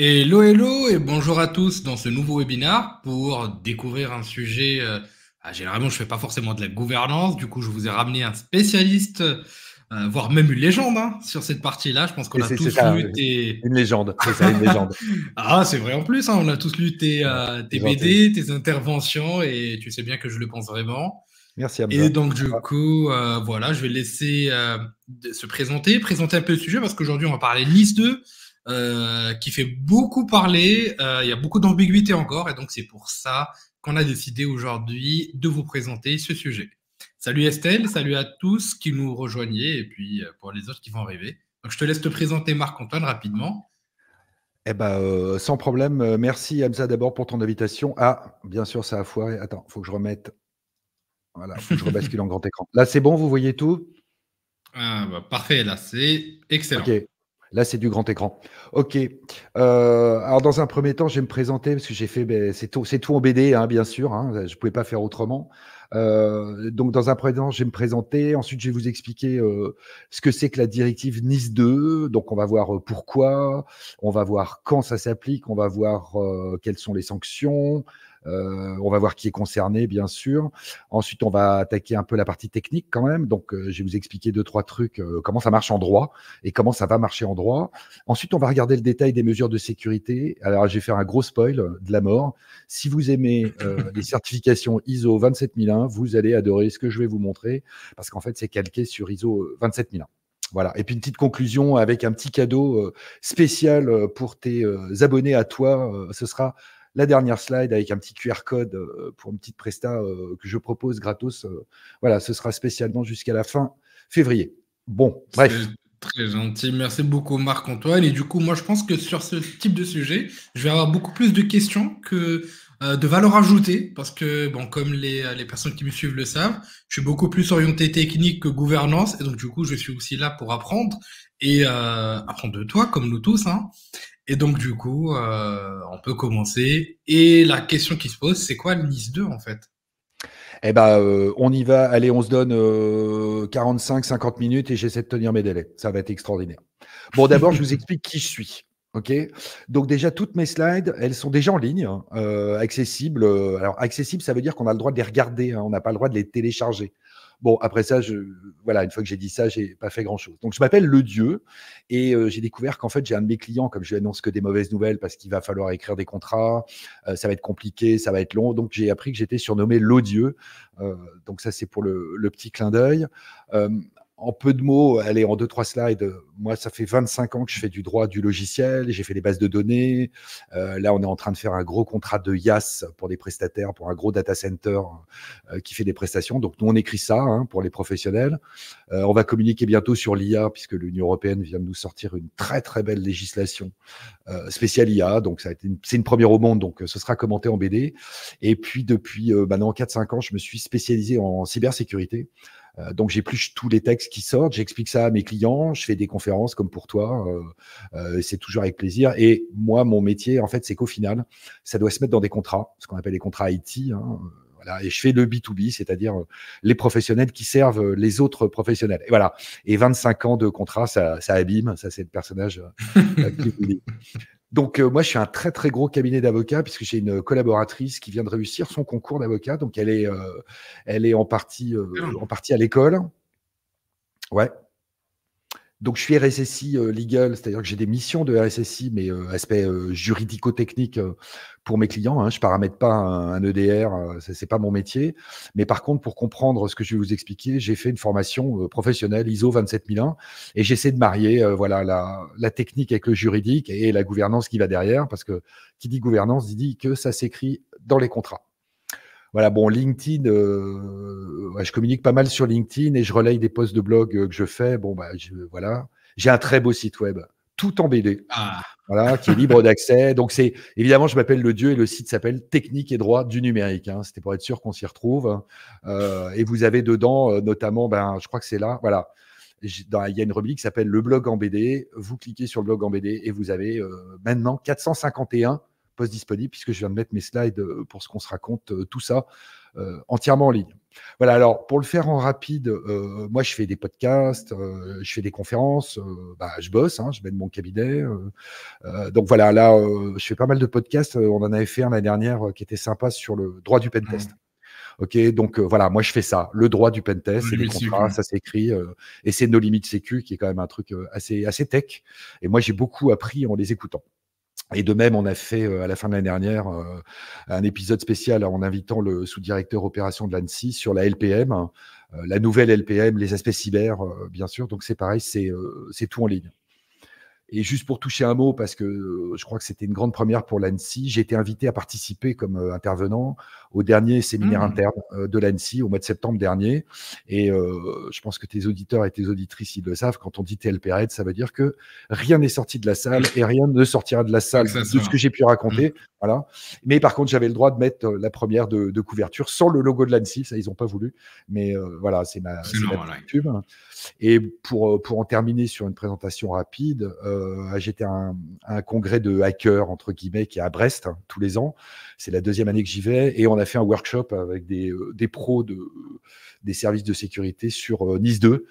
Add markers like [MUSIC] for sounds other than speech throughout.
Hello, hello et bonjour à tous dans ce nouveau webinaire pour découvrir un sujet. Euh, ah, généralement, je ne fais pas forcément de la gouvernance. Du coup, je vous ai ramené un spécialiste, euh, voire même une légende hein, sur cette partie-là. Je pense qu'on a tous lu tes. Une légende, c'est ça, une légende. [LAUGHS] ah, c'est vrai en plus. Hein, on a tous lu tes, euh, tes BD, tes interventions et tu sais bien que je le pense vraiment. Merci vous. Et donc, du ah. coup, euh, voilà, je vais laisser se présenter, présenter un peu le sujet parce qu'aujourd'hui, on va parler de liste 2. Euh, qui fait beaucoup parler. Euh, il y a beaucoup d'ambiguïté encore, et donc c'est pour ça qu'on a décidé aujourd'hui de vous présenter ce sujet. Salut Estelle, salut à tous qui nous rejoignaient, et puis euh, pour les autres qui vont arriver. Donc je te laisse te présenter Marc-Antoine rapidement. Eh ben, sans problème. Merci Hamza d'abord pour ton invitation. Ah, bien sûr, ça a foiré. Attends, faut que je remette. Voilà, faut que je rebascule en grand écran. Là, c'est bon, vous voyez tout. Ah, bah, parfait. Là, c'est excellent. Là, c'est du grand écran. OK. Euh, alors, dans un premier temps, je vais me présenter parce que j'ai fait, ben, c'est tout, tout, en BD, hein, bien sûr. Hein. je ne pouvais pas faire autrement. Euh, donc, dans un premier temps, je vais me présenter. Ensuite, je vais vous expliquer euh, ce que c'est que la directive Nice 2. Donc, on va voir pourquoi, on va voir quand ça s'applique, on va voir quelles sont les sanctions, euh, on va voir qui est concerné, bien sûr. Ensuite, on va attaquer un peu la partie technique quand même. Donc, euh, je vais vous expliquer deux, trois trucs, euh, comment ça marche en droit et comment ça va marcher en droit. Ensuite, on va regarder le détail des mesures de sécurité. Alors, je vais faire un gros spoil de la mort. Si vous aimez les certifications ISO 27001, vous allez adorer ce que je vais vous montrer parce qu'en fait, c'est calqué sur ISO 27001. Voilà. Et puis une petite conclusion avec un petit cadeau spécial pour tes abonnés à toi. Ce sera la dernière slide avec un petit QR code euh, pour une petite presta euh, que je propose gratos. Euh, voilà, ce sera spécialement jusqu'à la fin février. Bon, bref. Très gentil. Merci beaucoup, Marc-Antoine. Et du coup, moi, je pense que sur ce type de sujet, je vais avoir beaucoup plus de questions que de valeur ajoutée. Parce que, bon, comme les, personnes qui me suivent le savent, je suis beaucoup plus orienté technique que gouvernance. Et donc, du coup, je suis aussi là pour apprendre et apprendre de toi, comme nous tous. Hein. Et donc, du coup, euh, on peut commencer. Et la question qui se pose, c'est quoi le Nice 2 en fait Eh bien, euh, on y va. Allez, on se donne 45-50 euh, minutes et j'essaie de tenir mes délais. Ça va être extraordinaire. Bon, d'abord, je vous [LAUGHS] explique qui je suis. Ok, donc déjà toutes mes slides, elles sont déjà en ligne, hein, accessibles. Alors accessibles, ça veut dire qu'on a le droit de les regarder, hein. on n'a pas le droit de les télécharger. Bon, après ça, voilà, une fois que j'ai dit ça, j'ai pas fait grand-chose. Donc, je m'appelle Le Dieu et euh, j'ai découvert qu'en fait, j'ai un de mes clients, comme je lui annonce que des mauvaises nouvelles parce qu'il va falloir écrire des contrats, euh, ça va être compliqué, ça va être long. Donc, j'ai appris que j'étais surnommé L'Odieux. Euh, donc, ça, c'est pour le, le, petit clin d'œil en peu de mots, allez, en deux, trois slides, moi, ça fait 25 ans que je fais du droit du logiciel, j'ai fait les bases de données. Euh, là, on est en train de faire un gros contrat de yas pour des prestataires, pour un gros data center euh, qui fait des prestations. Donc, nous, on écrit ça hein, pour les professionnels. Euh, on va communiquer bientôt sur l'IA, puisque l'Union européenne vient de nous sortir une très, très belle législation spéciale IA. Donc, ça c'est une première au monde, donc ce sera commenté en BD. Et puis, depuis maintenant 4-5 ans, je me suis spécialisé en cybersécurité. Euh, donc plus tous les textes qui sortent, j'explique ça à mes clients, je fais des conférences comme pour toi, euh, euh, c'est toujours avec plaisir. Et moi, mon métier, en fait, c'est qu'au final, ça doit se mettre dans des contrats, ce qu'on appelle les contrats IT. Hein, et je fais le B2B, c'est-à-dire les professionnels qui servent les autres professionnels. Et voilà. Et 25 ans de contrat, ça, ça abîme. Ça, c'est le personnage. [LAUGHS] Donc, euh, moi, je suis un très, très gros cabinet d'avocats puisque j'ai une collaboratrice qui vient de réussir son concours d'avocat. Donc, elle est, euh, elle est en, partie, euh, ah. en partie à l'école. Ouais, donc, je suis RSSI euh, legal, c'est-à-dire que j'ai des missions de RSSI, mais euh, aspect euh, juridico-technique pour mes clients. Hein, je paramètre pas un, EDR, ce c'est pas mon métier. Mais par contre, pour comprendre ce que je vais vous expliquer, j'ai fait une formation professionnelle ISO 27001 et j'essaie de marier voilà la, la, technique avec le juridique et la gouvernance qui va derrière, parce que qui dit gouvernance dit que ça s'écrit dans les contrats voilà, bon, LinkedIn, euh, je communique pas mal sur LinkedIn et je relaye des posts de blog euh, que je fais. Bon, bah, je, voilà. J'ai un très beau site web, tout en BD, ah. voilà, qui est libre d'accès. Donc, c'est évidemment, je m'appelle Le Dieu et le site s'appelle Technique et droit du numérique. Hein. C'était pour être sûr qu'on s'y retrouve. Hein. Euh, et vous avez dedans, notamment, ben, je crois que c'est là, voilà. il y a une rubrique qui s'appelle Le blog en BD. Vous cliquez sur le blog en BD et vous avez maintenant 451 post disponible puisque je viens de mettre mes slides euh, pour ce qu'on se raconte, euh, tout ça euh, entièrement en ligne. Voilà, alors pour le faire en rapide, moi je fais des podcasts, je fais des conférences, bah, je bosse, hein, je mène mon cabinet. donc voilà, là je fais pas mal de podcasts. On en avait fait un la dernière qui était sympa sur le droit du pentest. Mmh. Ok, donc voilà, moi je fais ça, le droit du pentest, c'est des ça s'écrit, et c'est nos limites sécu qui est quand même un truc assez assez tech. Et moi j'ai beaucoup appris en les écoutant. Et de même, on a fait euh, à la fin de l'année dernière euh, un épisode spécial en invitant le sous-directeur opération de l'ANSI sur la LPM, euh, la nouvelle LPM, les aspects cyber, bien sûr. Donc c'est pareil, c'est tout en ligne. Et juste pour toucher un mot, parce que euh, je crois que c'était une grande première pour l'ANSI, j'ai été invité à participer comme euh, intervenant au dernier séminaire mmh. interne euh, de l'ANSI au mois de septembre dernier. Et je pense que tes auditeurs et tes auditrices, ils le savent, quand on dit TLPRED, ça veut dire que rien n'est sorti de la salle et rien ne sortira de la salle de ce que j'ai pu raconter. Mmh. Voilà. Mais par contre, j'avais le droit de mettre la première de, couverture sans le logo de l'ANSI, ça ils n'ont pas voulu. Mais voilà, c'est ma, c'est Et pour, pour en terminer sur une présentation rapide, j'étais euh, à un, congrès de hackers, entre guillemets, qui est à Brest hein, tous les ans. C'est la deuxième année que j'y vais. Et on a fait un workshop avec des, euh, pros de, des services de sécurité sur euh, Nice 2.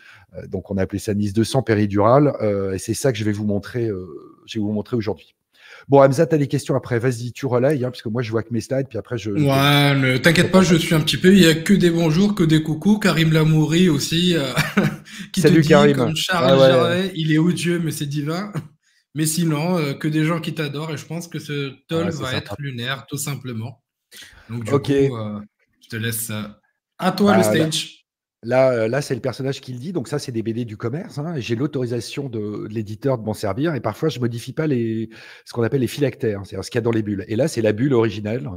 donc, on a appelé ça Nice 200 péridural péridurale. et c'est ça que je vais vous montrer, je vais vous montrer aujourd'hui. Bon, Hamza, tu as des questions après. Vas-y, tu relayes, hein, parce que moi, je vois que mes slides, puis après, je. Ouais, ne t'inquiète pas, je suis un petit peu. Il n'y a que des bonjours, que des coucou. Karim Lamouri aussi, euh, [LAUGHS] qui Salut, te dit, Karim. Charles ah il est odieux, mais c'est divin. Mais sinon, euh, que des gens qui t'adorent. Et je pense que ce toll va être lunaire, tout simplement. Donc, du coup, euh, je te laisse à toi le stage. Là, euh, là c'est le personnage qui le dit. Donc ça, c'est des BD du commerce. Hein. J'ai l'autorisation de, l'éditeur de m'en servir. Et parfois, je modifie pas les, ce qu'on appelle les phylactères, c'est-à-dire ce qu'il y a dans les bulles. Et là, c'est la bulle originale.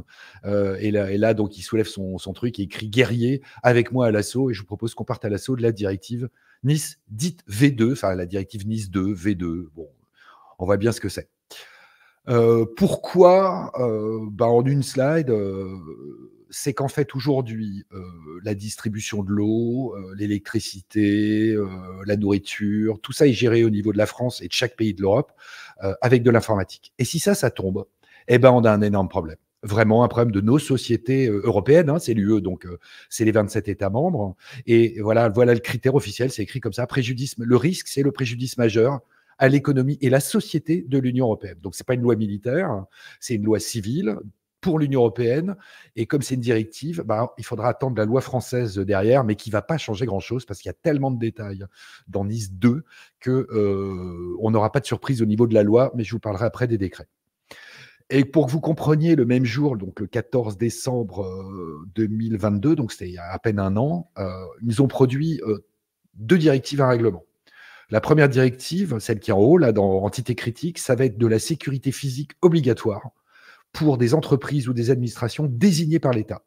Euh, et, là, et, là, donc, il soulève son, truc et écrit guerrier avec moi à l'assaut. Et je vous propose qu'on parte à l'assaut de la directive Nice dite V2, enfin la directive Nice 2, V2. Bon, on voit bien ce que c'est. Euh, pourquoi bah, en une slide, c'est qu'en fait aujourd'hui, euh, la distribution de l'eau, euh, l'électricité, euh, la nourriture, tout ça est géré au niveau de la France et de chaque pays de l'Europe avec de l'informatique. Et si ça, ça tombe, eh ben on a un énorme problème vraiment un problème de nos sociétés européennes. Hein, c'est l'UE, donc c'est les 27 États membres. Et voilà, voilà le critère officiel, c'est écrit comme ça. Préjudice, le risque, c'est le préjudice majeur à l'économie et la société de l'Union européenne. Donc, ce n'est pas une loi militaire, hein, c'est une loi civile pour l'Union européenne. Et comme c'est une directive, ben, il faudra attendre la loi française derrière, mais qui ne va pas changer grand-chose parce qu'il y a tellement de détails dans Nice 2 qu'on euh, n'aura pas de surprise au niveau de la loi, mais je vous parlerai après des décrets. Et pour que vous compreniez, le même jour, donc le 14 décembre 2022, euh, donc c'était il y a à peine un an, euh, ils ont produit deux directives un règlement. La première directive, celle qui est en haut, là, dans Entité critique, ça va être de la sécurité physique obligatoire pour des entreprises ou des administrations désignées par l'État.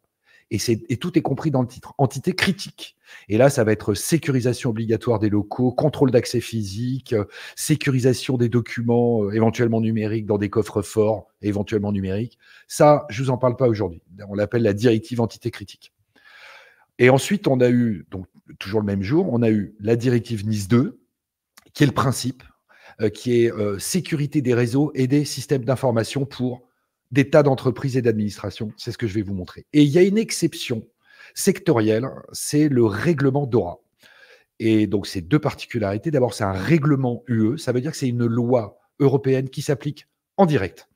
Et, tout est compris dans le titre. Entité critique. Et là, ça va être sécurisation obligatoire des locaux, contrôle d'accès physique, sécurisation des documents euh, éventuellement numériques dans des coffres forts, éventuellement numériques. Ça, je vous en parle pas aujourd'hui. On l'appelle la directive entité critique. Et ensuite, on a eu, donc toujours le même jour, on a eu la directive NIS 2, qui est le principe, euh, qui est euh, sécurité des réseaux et des systèmes d'information pour des tas d'entreprises et d'administrations. C'est ce que je vais vous montrer. Et il y a une exception sectorielle, c'est le règlement DORA. Et donc, c'est deux particularités. D'abord, c'est un règlement UE, ça veut dire que c'est une loi européenne qui s'applique en direct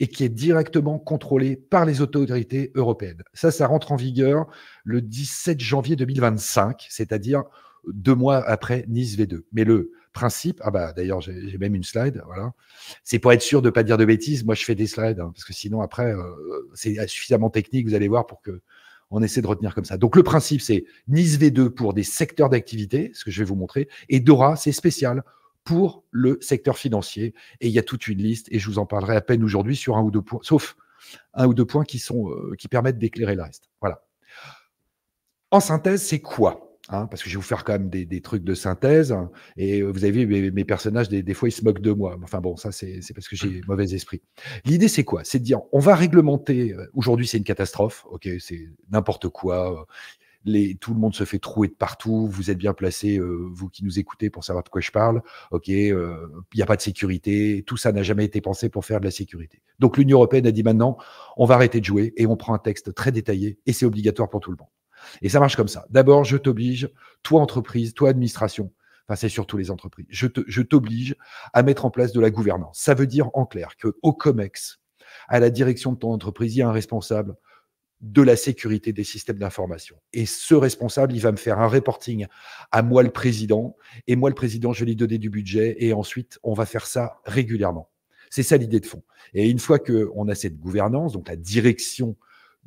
et qui est directement contrôlée par les autorités européennes. Ça, ça rentre en vigueur le 17 janvier 2025, c'est-à-dire deux mois après Nice V2. Mais le principe, ah bah d'ailleurs j'ai même une slide, voilà. C'est pour être sûr de ne pas dire de bêtises. Moi je fais des slides hein, parce que sinon après euh, c'est suffisamment technique, vous allez voir pour que on essaie de retenir comme ça. Donc le principe c'est Nice V2 pour des secteurs d'activité, ce que je vais vous montrer, et Dora c'est spécial pour le secteur financier. Et il y a toute une liste et je vous en parlerai à peine aujourd'hui sur un ou deux points, sauf un ou deux points qui sont euh, qui permettent d'éclairer le reste. Voilà. En synthèse, c'est quoi Hein, parce que je vais vous faire quand même des, trucs de synthèse. Hein, et euh, vous avez vu, mes, personnages, des, fois, ils se moquent de moi. Enfin bon, ça, c'est parce que j'ai mmh. mauvais esprit. L'idée, c'est quoi C'est de dire, on va réglementer. Euh, aujourd'hui, c'est une catastrophe. OK, c'est n'importe quoi. Euh, les, tout le monde se fait trouer de partout. Vous êtes bien placés, vous qui nous écoutez, pour savoir de quoi je parle. OK, il n'y a pas de sécurité. Tout ça n'a jamais été pensé pour faire de la sécurité. Donc, l'Union européenne a dit maintenant, on va arrêter de jouer et on prend un texte très détaillé et c'est obligatoire pour tout le monde. Et ça marche comme ça. D'abord, je t'oblige, toi entreprise, toi administration, enfin c'est surtout les entreprises, je t'oblige à mettre en place de la gouvernance. Ça veut dire en clair qu'au COMEX, à la direction de ton entreprise, il y a un responsable de la sécurité des systèmes d'information. Et ce responsable, il va me faire un reporting à moi le président, et moi le président, je vais lui donner du budget, et ensuite, on va faire ça régulièrement. C'est ça l'idée de fond. Et une fois qu'on a cette gouvernance, donc la direction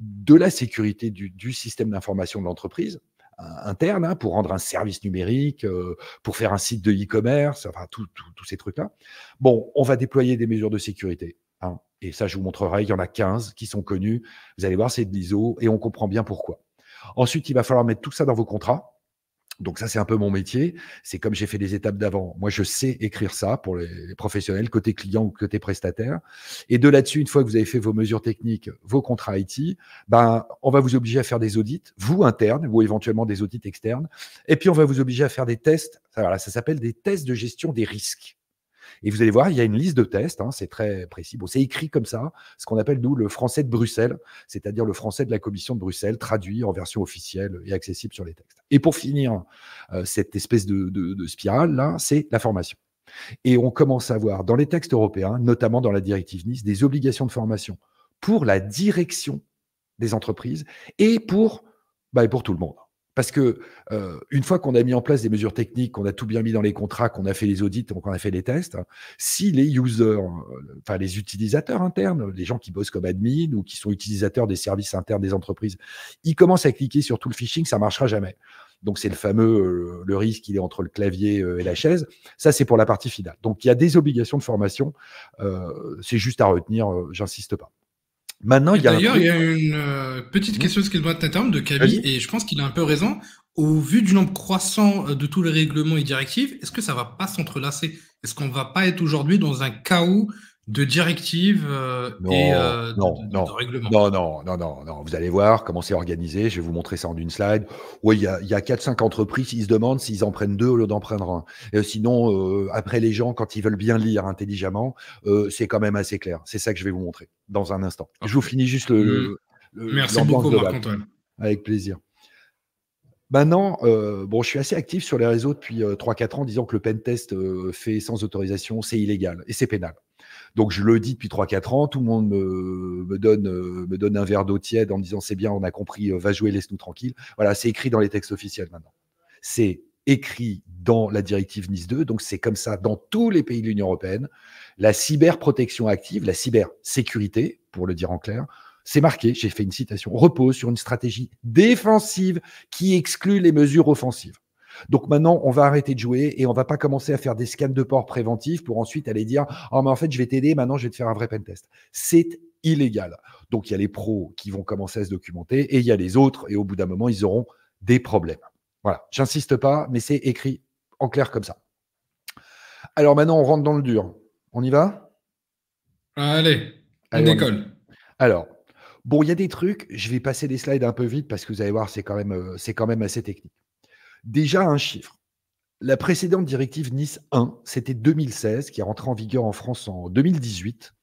de la sécurité du, système d'information de l'entreprise euh, interne hein, pour rendre un service numérique, euh, pour faire un site de e-commerce, enfin tous ces trucs-là. Bon, on va déployer des mesures de sécurité. Hein, et ça, je vous montrerai, il y en a 15 qui sont connues. Vous allez voir, c'est de l'ISO et on comprend bien pourquoi. Ensuite, il va falloir mettre tout ça dans vos contrats. Donc ça, c'est un peu mon métier. C'est comme j'ai fait les étapes d'avant. Moi, je sais écrire ça pour les professionnels, côté client ou côté prestataire. Et de là-dessus, une fois que vous avez fait vos mesures techniques, vos contrats IT, ben, on va vous obliger à faire des audits, vous internes ou éventuellement des audits externes. Et puis, on va vous obliger à faire des tests. ça s'appelle des tests de gestion des risques. Et vous allez voir, il y a une liste de tests, hein, c'est très précis. Bon, c'est écrit comme ça, ce qu'on appelle nous le français de Bruxelles, c'est-à-dire le français de la Commission de Bruxelles, traduit en version officielle et accessible sur les textes. Et pour finir euh, cette espèce de, spirale, là, c'est la formation. Et on commence à voir dans les textes européens, notamment dans la directive Nice, des obligations de formation pour la direction des entreprises et pour, bah, et pour tout le monde. Parce que euh, une fois qu'on a mis en place des mesures techniques, qu'on a tout bien mis dans les contrats, qu'on a fait les audits, qu'on a fait les tests, hein, si les users, euh, enfin les utilisateurs internes, les gens qui bossent comme admin ou qui sont utilisateurs des services internes des entreprises, ils commencent à cliquer sur tout le phishing, ça marchera jamais. Donc c'est le fameux euh, le risque il est entre le clavier et la chaise. Ça c'est pour la partie finale. Donc il y a des obligations de formation. c'est juste à retenir. j'insiste pas. Maintenant, il D'ailleurs, il y a une euh, petite mmh. question qui doit t'interrompre de Camille, et je pense qu'il a un peu raison. Au vu du nombre croissant euh, de tous les règlements et directives, est-ce que ça va pas s'entrelacer Est-ce qu'on va pas être aujourd'hui dans un chaos de directives euh, et euh, de, règlement non, Non, non, non, non, Vous allez voir comment c'est organisé. Je vais vous montrer ça en une slide. Oui, il y a, quatre, 4-5 entreprises. Ils se demandent s'ils en prennent deux au lieu d'en prendre un. Euh, sinon, après, les gens, quand ils veulent bien lire intelligemment, c'est quand même assez clair. C'est ça que je vais vous montrer dans un instant. Je vous finis juste le. Mm. Merci beaucoup, Marc-Antoine. Avec plaisir. Maintenant, bon, je suis assez actif sur les réseaux depuis 3-4 ans, disant que le pentest test fait sans autorisation, c'est illégal et c'est pénal. Donc je le dis depuis 3-4 ans, tout le monde me, donne, euh, me donne un verre d'eau tiède en me disant c'est bien, on a compris, euh, va jouer, laisse-nous tranquille. Voilà, c'est écrit dans les textes officiels maintenant. C'est écrit dans la directive Nice 2, donc c'est comme ça dans tous les pays de l'Union européenne. La cyberprotection active, la cybersécurité, pour le dire en clair, c'est marqué, j'ai fait une citation, repose sur une stratégie défensive qui exclut les mesures offensives. Donc maintenant, on va arrêter de jouer et on va pas commencer à faire des scans de port préventifs pour ensuite aller dire ah mais en fait, je vais t'aider, maintenant, je vais te faire un vrai test. C'est illégal. Donc il y a les pros qui vont commencer à se documenter et il y a les autres, et au bout d'un moment, ils auront des problèmes. Voilà, j'insiste pas, mais c'est écrit en clair comme ça. Alors maintenant, on rentre dans le dur. On y va Allez, on décolle. Alors, bon, il y a des trucs, je vais passer des slides un peu vite parce que vous allez voir, c'est quand, euh, quand même assez technique. Déjà un chiffre. La précédente directive Nice 1, c'était 2016, qui est rentrée en vigueur en France en 2018,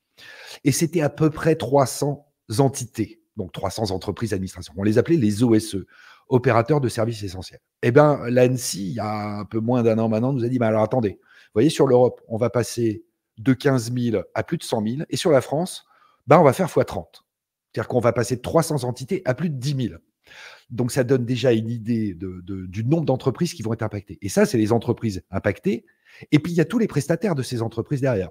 et c'était à peu près 300 entités, donc 300 entreprises d'administration. On les appelait les OSE, opérateurs de services essentiels. Eh bien, l'ANSI, il y a un peu moins d'un an maintenant, nous a dit, alors attendez, vous voyez, sur l'Europe, on va passer de 15 000 à plus de 100 000, et sur la France, bah, on va faire x 30. C'est-à-dire qu'on va passer de 300 entités à plus de 10 000. Donc, ça donne déjà une idée du nombre d'entreprises qui vont être impactées. Et ça, c'est les entreprises impactées. Et puis, il y a tous les prestataires de ces entreprises derrière.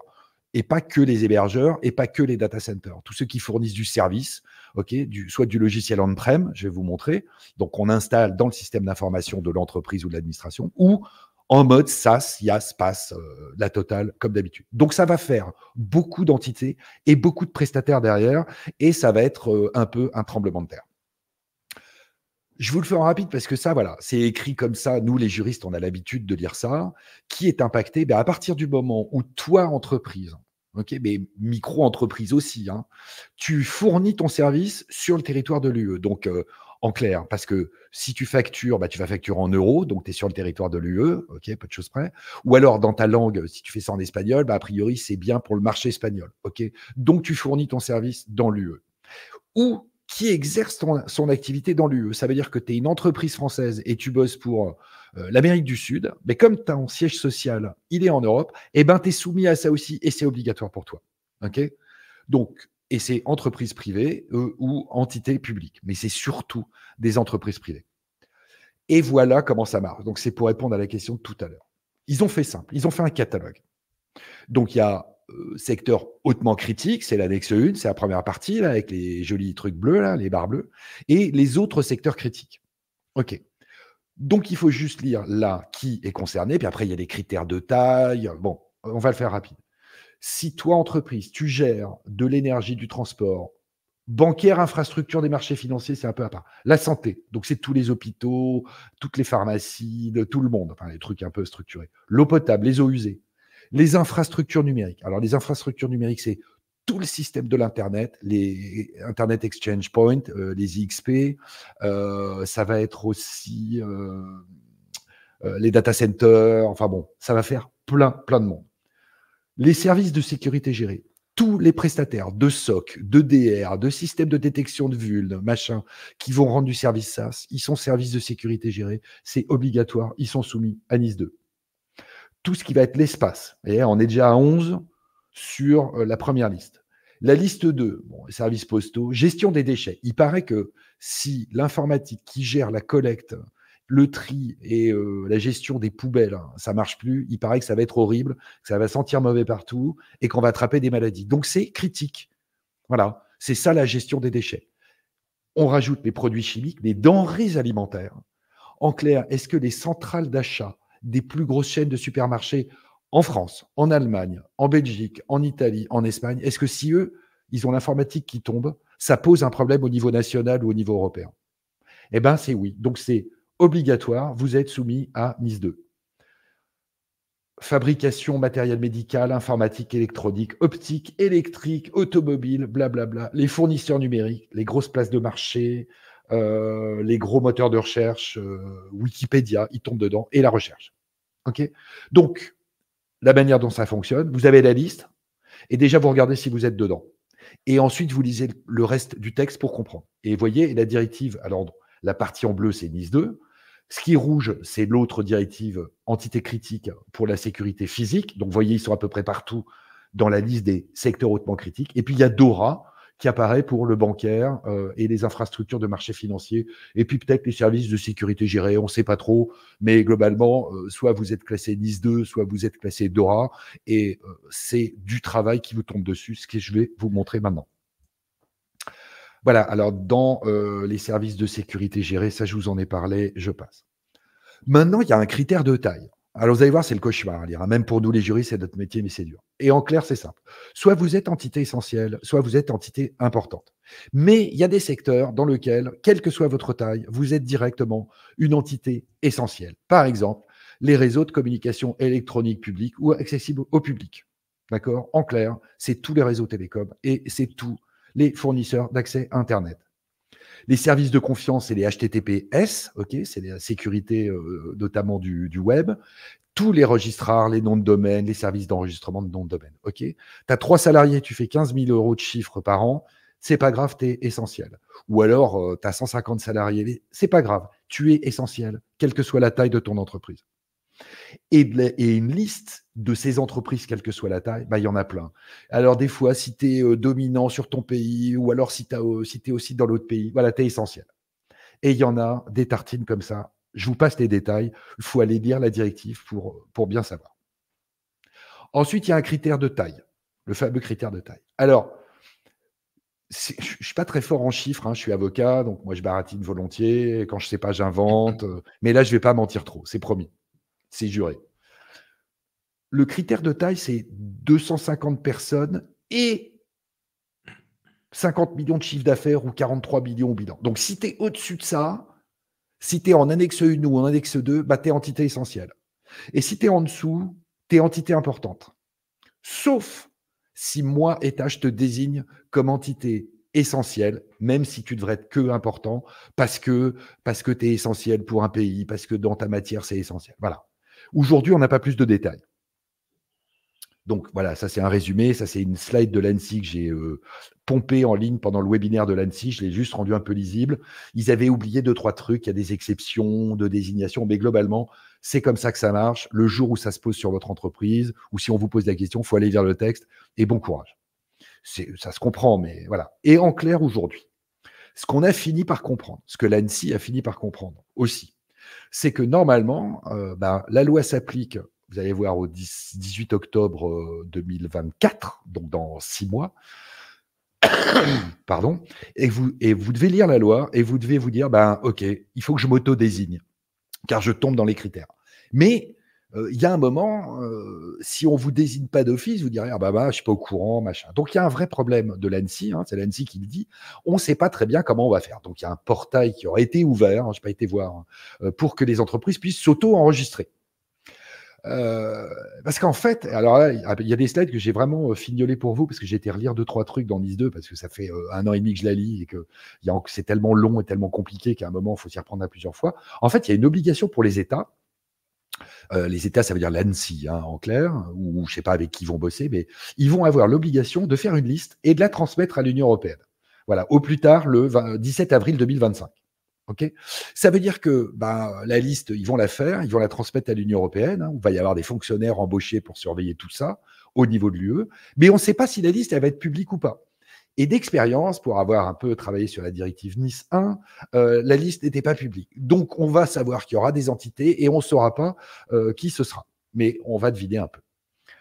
Et pas que les hébergeurs, et pas que les data centers. Tous ceux qui fournissent du service, ok, du, soit du logiciel on-prem, je vais vous montrer. Donc, on installe dans le système d'information de l'entreprise ou de l'administration, ou en mode SaaS, IaaS, PaaS, euh, la totale, comme d'habitude. Donc ça va faire beaucoup d'entités et beaucoup de prestataires derrière, et ça va être euh, un peu un tremblement de terre. Je vous le fais en rapide parce que ça, voilà, c'est écrit comme ça. Nous, les juristes, on a l'habitude de lire ça. Qui est impacté ben, À partir du moment où toi, entreprise, ok, mais micro-entreprise aussi, hein, tu fournis ton service sur le territoire de l'UE. Donc, euh, en clair, parce que si tu factures, bah, tu vas facturer en euros, donc tu es sur le territoire de l'UE, ok, pas de choses près. Ou alors dans ta langue, si tu fais ça en espagnol, bah, a priori c'est bien pour le marché espagnol, ok. Donc tu fournis ton service dans l'UE. Ou qui exerce son activité dans l'UE. Ça veut dire que tu es une entreprise française et tu bosses pour euh, l'Amérique du Sud, mais comme tu un siège social, il est en Europe, et eh ben tu es soumis à ça aussi et c'est obligatoire pour toi. OK Donc, et c'est entreprise privée euh, ou entité publique, mais c'est surtout des entreprises privées. Et voilà comment ça marche. Donc, c'est pour répondre à la question de tout à l'heure. Ils ont fait simple, ils ont fait un catalogue. Donc, il y a euh, secteur hautement critique, c'est l'annexe 1, c'est la première partie, avec les jolis trucs bleus, les barres bleues, et les autres secteurs critiques. OK. Donc, il faut juste lire là qui est concerné, puis après, il y a les critères de taille. Bon, on va le faire rapide. Si toi, entreprise, tu gères de l'énergie, du transport, bancaire, infrastructure des marchés financiers, c'est un peu à part. La santé, donc c'est tous les hôpitaux, toutes les pharmacies, de tout le monde, enfin, les trucs un peu structurés. L'eau potable, les eaux usées, les infrastructures numériques. Alors, les infrastructures numériques, c'est tout le système de l'Internet, les Internet Exchange Point, euh, les IXP, euh, ça va être aussi euh, les data centers, enfin bon, ça va faire plein, plein de monde. Les services de sécurité gérés, tous les prestataires de SOC, de DR, de systèmes de détection de vulnes, machin, qui vont rendre du service SaaS, ils sont services de sécurité gérés, c'est obligatoire, ils sont soumis à NIS 2 tout ce qui va être l'espace. on est déjà à 11 sur euh, la première liste. La liste 2, bon, services postaux, gestion des déchets. Il paraît que si l'informatique qui gère la collecte, le tri et euh, la gestion des poubelles, hein, ça marche plus, il paraît que ça va être horrible, que ça va sentir mauvais partout et qu'on va attraper des maladies. Donc c'est critique. Voilà, c'est ça la gestion des déchets. On rajoute les produits chimiques, les denrées alimentaires. En clair, est-ce que les centrales d'achat des plus grosses chaînes de supermarchés en France, en Allemagne, en Belgique, en Italie, en Espagne, est-ce que si eux, ils ont l'informatique qui tombe, ça pose un problème au niveau national ou au niveau européen Eh bien, c'est oui. Donc, c'est obligatoire, vous êtes soumis à NIS 2. Fabrication, matériel médical, informatique, électronique, optique, électrique, automobile, blablabla, les fournisseurs numériques, les grosses places de marché, euh, les gros moteurs de recherche, euh, Wikipédia, ils tombent dedans, et la recherche. ok, Donc, la manière dont ça fonctionne, vous avez la liste, et déjà vous regardez si vous êtes dedans. Et ensuite, vous lisez le reste du texte pour comprendre. Et voyez, la directive, alors la partie en bleu, c'est NIS 2. Ce qui est rouge, c'est l'autre directive entité critique pour la sécurité physique. Donc, vous voyez, ils sont à peu près partout dans la liste des secteurs hautement critiques. Et puis, il y a DORA, qui apparaît pour le bancaire euh, et les infrastructures de marché financier, et puis peut-être les services de sécurité gérés, on ne sait pas trop, mais globalement, euh, soit vous êtes classé NIS 2, soit vous êtes classé DORA, et euh, c'est du travail qui vous tombe dessus, ce que je vais vous montrer maintenant. Voilà, alors dans les services de sécurité gérés, ça je vous en ai parlé, je passe. Maintenant, il y a un critère de taille. Alors vous allez voir, c'est le cauchemar à lire. Hein. Même pour nous les juristes, c'est notre métier, mais c'est dur. Et en clair, c'est simple. Soit vous êtes entité essentielle, soit vous êtes entité importante. Mais il y a des secteurs dans lesquels, quelle que soit votre taille, vous êtes directement une entité essentielle. Par exemple, les réseaux de communication électronique publique ou accessibles au public. D'accord En clair, c'est tous les réseaux télécoms et c'est tous les fournisseurs d'accès Internet les services de confiance et les HTTPS, ok, c'est la sécurité euh, notamment du, web, tous les registrars, les noms de domaine, les services d'enregistrement de noms de domaine. Ok, tu as trois salariés, tu fais 15 000 euros de chiffres par an, c'est pas grave, tu es essentiel. Ou alors, tu as 150 salariés, c'est pas grave, tu es essentiel, quelle que soit la taille de ton entreprise. Et, une liste de ces entreprises, quelle que soit la taille, bah, il y en a plein. Alors, des fois, si tu es euh, dominant sur ton pays ou alors si tu euh, es aussi dans l'autre pays, voilà, tu es essentiel. Et il y en a des tartines comme ça. Je vous passe les détails. Il faut aller lire la directive pour, pour bien savoir. Ensuite, il y a un critère de taille, le fameux critère de taille. Alors, je ne suis pas très fort en chiffres, hein. je suis avocat, donc moi je baratine volontiers, quand je ne sais pas, j'invente, [LAUGHS] mais là je ne vais pas mentir trop, c'est promis c'est juré. Le critère de taille, c'est 250 personnes et 50 millions de chiffre d'affaires ou 43 millions au bilan. Donc, si tu es au-dessus de ça, si tu es en annexe 1 ou en annexe 2, bah, tu es entité essentielle. Et si tu es en dessous, tu es entité importante. Sauf si moi, je te désigne comme entité essentielle, même si tu devrais être que important, parce que, parce que tu es essentiel pour un pays, parce que dans ta matière, c'est essentiel. Voilà. Aujourd'hui, on n'a pas plus de détails. Donc voilà, ça c'est un résumé, ça c'est une slide de l'ANSI que j'ai pompé euh, pompée en ligne pendant le webinaire de l'ANSI, je l'ai juste rendu un peu lisible. Ils avaient oublié deux, trois trucs, il y a des exceptions, de désignations, mais globalement, c'est comme ça que ça marche. Le jour où ça se pose sur votre entreprise, ou si on vous pose la question, il faut aller lire le texte, et bon courage. Ça se comprend, mais voilà. Et en clair, aujourd'hui, ce qu'on a fini par comprendre, ce que l'ANSI a fini par comprendre aussi, c'est que normalement, euh, ben, la loi s'applique, vous allez voir, au 18 octobre 2024, euh, donc dans six mois. [COUGHS] Pardon, et vous, et vous devez lire la loi et vous devez vous dire ben, Ok, il faut que je m'auto-désigne, car je tombe dans les critères. Mais il y a un moment, si on vous désigne pas d'office, vous direz ah bah, bah je suis pas au courant, machin. Donc il y a un vrai problème de l'ANSI, hein, c'est l'ANSI qui le dit. On ne sait pas très bien comment on va faire. Donc il y a un portail qui aurait été ouvert, hein, je pas été voir, hein, pour que les entreprises puissent s'auto-enregistrer. parce qu'en fait, alors il y a des slides que j'ai vraiment fignolé pour vous parce que j'ai été relire deux trois trucs dans Nice 2 parce que ça fait un an et demi que je la lis et que c'est tellement long et tellement compliqué qu'à un moment il faut s'y reprendre à plusieurs fois. En fait, il y a une obligation pour les États euh, les États, ça veut dire l'ANSI hein, en clair, ou je ne sais pas avec qui ils vont bosser, mais ils vont avoir l'obligation de faire une liste et de la transmettre à l'Union européenne. Voilà, au plus tard le 17 avril 2025. Ok ça veut dire que bah, la liste, ils vont la faire, ils vont la transmettre à l'Union européenne, hein. il va y avoir des fonctionnaires embauchés pour surveiller tout ça au niveau de l'UE, mais on ne sait pas si la liste elle va être publique ou pas. Et d'expérience, pour avoir un peu travaillé sur la directive Nice 1, euh, la liste n'était pas publique. Donc, on va savoir qu'il y aura des entités et on ne saura pas euh, qui ce sera. Mais on va deviner un peu.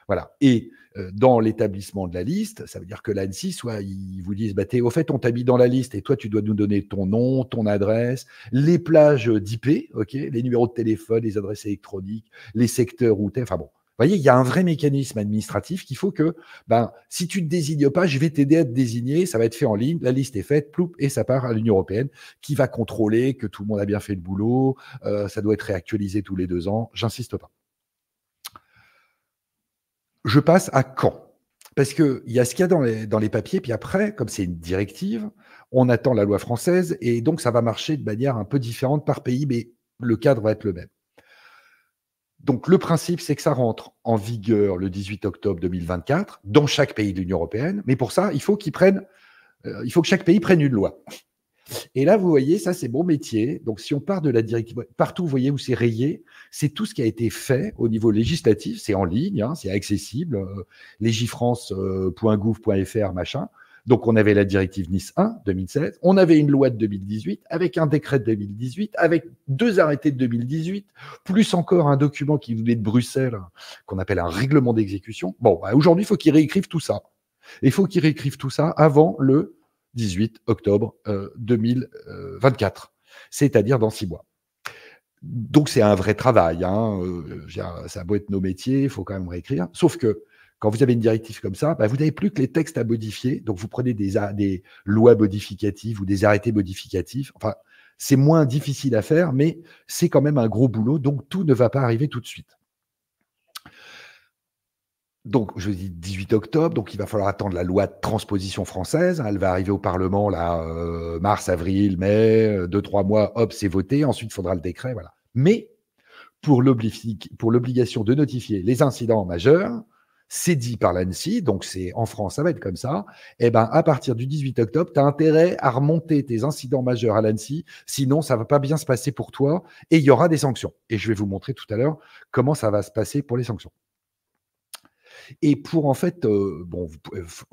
Voilà. Et euh, dans l'établissement de la liste, ça veut dire que l'ANSI, soit ils vous disent, bah, au fait, on t'a dans la liste et toi, tu dois nous donner ton nom, ton adresse, les plages d'IP, ok, les numéros de téléphone, les adresses électroniques, les secteurs où t'es, enfin bon, voyez, il y a un vrai mécanisme administratif qu'il faut que, ben, si tu ne te désignes pas, je vais t'aider à te désigner, ça va être fait en ligne, la liste est faite, ploup, et ça part à l'Union européenne, qui va contrôler que tout le monde a bien fait le boulot, euh, ça doit être réactualisé tous les deux ans, j'insiste pas. Je passe à quand parce qu'il y a ce qu'il y a dans les, dans les, papiers, puis après, comme c'est une directive, on attend la loi française, et donc ça va marcher de manière un peu différente par pays, mais le cadre va être le même. Donc le principe, c'est que ça rentre en vigueur le 18 octobre 2024 dans chaque pays de l'Union européenne. Mais pour ça, il faut qu'ils prennent, euh, il faut que chaque pays prenne une loi. Et là, vous voyez, ça, c'est mon métier. Donc, si on part de la directive, partout, vous voyez où c'est rayé, c'est tout ce qui a été fait au niveau législatif. C'est en ligne, hein, c'est accessible. Euh, legifrance.gouv.fr, euh, machin. Donc, on avait la directive Nice 1 2016, on avait une loi de 2018, avec un décret de 2018, avec deux arrêtés de 2018, plus encore un document qui venait de Bruxelles, qu'on appelle un règlement d'exécution. Bon, bah, aujourd'hui, il faut qu'ils réécrivent tout ça. Il faut qu'ils réécrivent tout ça avant le 18 octobre 2024, euh, c'est-à-dire dans six mois. Donc c'est un vrai travail. Hein. Euh, ça a être nos métiers, il faut quand même réécrire. Sauf que quand vous avez une directive comme ça, bah, vous n'avez plus que les textes à modifier. Donc, vous prenez des, lois modificatives ou des arrêtés modificatifs. Enfin, c'est moins difficile à faire, mais c'est quand même un gros boulot. Donc, tout ne va pas arriver tout de suite. Donc, je dis 18 octobre, donc il va falloir attendre la loi de transposition française. Hein. Elle va arriver au Parlement là, euh, mars, avril, mai, euh, deux, trois mois, hop, c'est voté. Ensuite, il faudra le décret, voilà. Mais pour l'obligation de notifier les incidents majeurs, c'est dit par l'ANSI, donc c'est en France, ça va être comme ça, et eh ben à partir du 18 octobre, tu as intérêt à remonter tes incidents majeurs à l'ANSI, sinon ça va pas bien se passer pour toi et il y aura des sanctions. Et je vais vous montrer tout à l'heure comment ça va se passer pour les sanctions. Et pour en fait, euh, bon,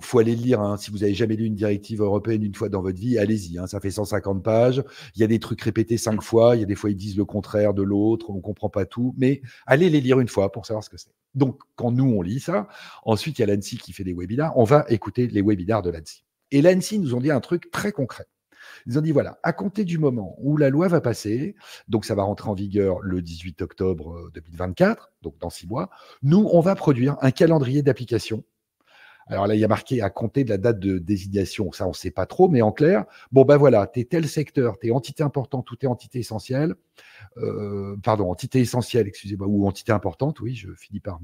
faut aller lire. Hein. si vous n'avez jamais lu une directive européenne une fois dans votre vie, allez-y. Hein. ça fait 150 pages. Il y a des trucs répétés cinq mm. fois. Il y a des fois ils disent le contraire de l'autre. On comprend pas tout, mais allez les lire une fois pour savoir ce que c'est. Donc quand nous on lit ça, ensuite il y a l'ANSI qui fait des webinars. On va écouter les webinars de l'ANSI. Et l'ANSI nous ont dit un truc très concret. Ils ont dit voilà, à compter du moment où la loi va passer, donc ça va rentrer en vigueur le 18 octobre 2024, euh, donc dans six mois, nous, on va produire un calendrier d'application alors là, il y a marqué à compter de la date de désignation. Ça, on ne sait pas trop, mais en clair, bon, ben voilà, tu es tel secteur, tu es entité importante ou tu es entité essentielle. Euh, pardon, entité essentielle, excusez-moi, ou entité importante, oui, je finis par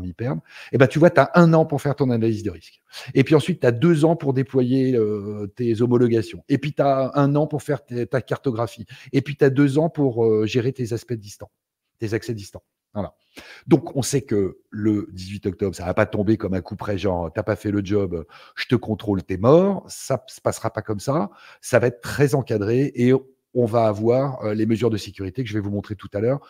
m'y, perdre. Et eh ben tu vois, tu as un an pour faire ton analyse de risque. Et puis ensuite, tu as deux ans pour déployer euh, tes homologations. Et puis, tu as un an pour faire ta cartographie. Et puis, tu as deux ans pour euh, gérer tes aspects distants, tes accès distants. Donc, on sait que le 18 octobre, ça va pas tomber comme un coup près, genre, t'as pas fait le job, je te contrôle, t'es mort. Ça se passera pas comme ça. Ça va être très encadré et on va avoir euh, les mesures de sécurité que je vais vous montrer tout à l'heure.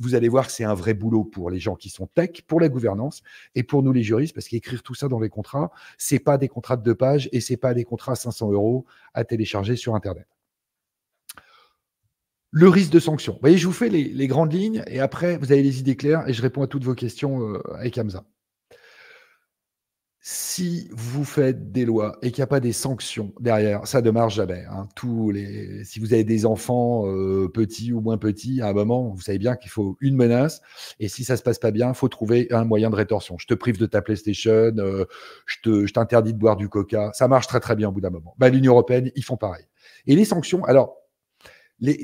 Vous allez voir c'est un vrai boulot pour les gens qui sont tech, pour la gouvernance et pour nous les juristes, parce qu'écrire tout ça dans les contrats, c'est pas des contrats de deux pages et c'est pas des contrats à 500 euros à télécharger sur Internet le risque de sanction. Vous voyez, je vous fais les, grandes lignes et après, vous avez les idées claires et je réponds à toutes vos questions euh, avec Hamza. Si vous faites des lois et qu'il n'y a pas des sanctions derrière, ça ne marche jamais. Hein. Tous les, si vous avez des enfants euh, petits ou moins petits, à un moment, vous savez bien qu'il faut une menace. Et si ça ne se passe pas bien, il faut trouver un moyen de rétorsion. Je te prive de ta PlayStation, euh, je t'interdis de boire du coca. Ça marche très très bien au bout d'un moment. Bah L'Union européenne, ils font pareil. Et les sanctions, alors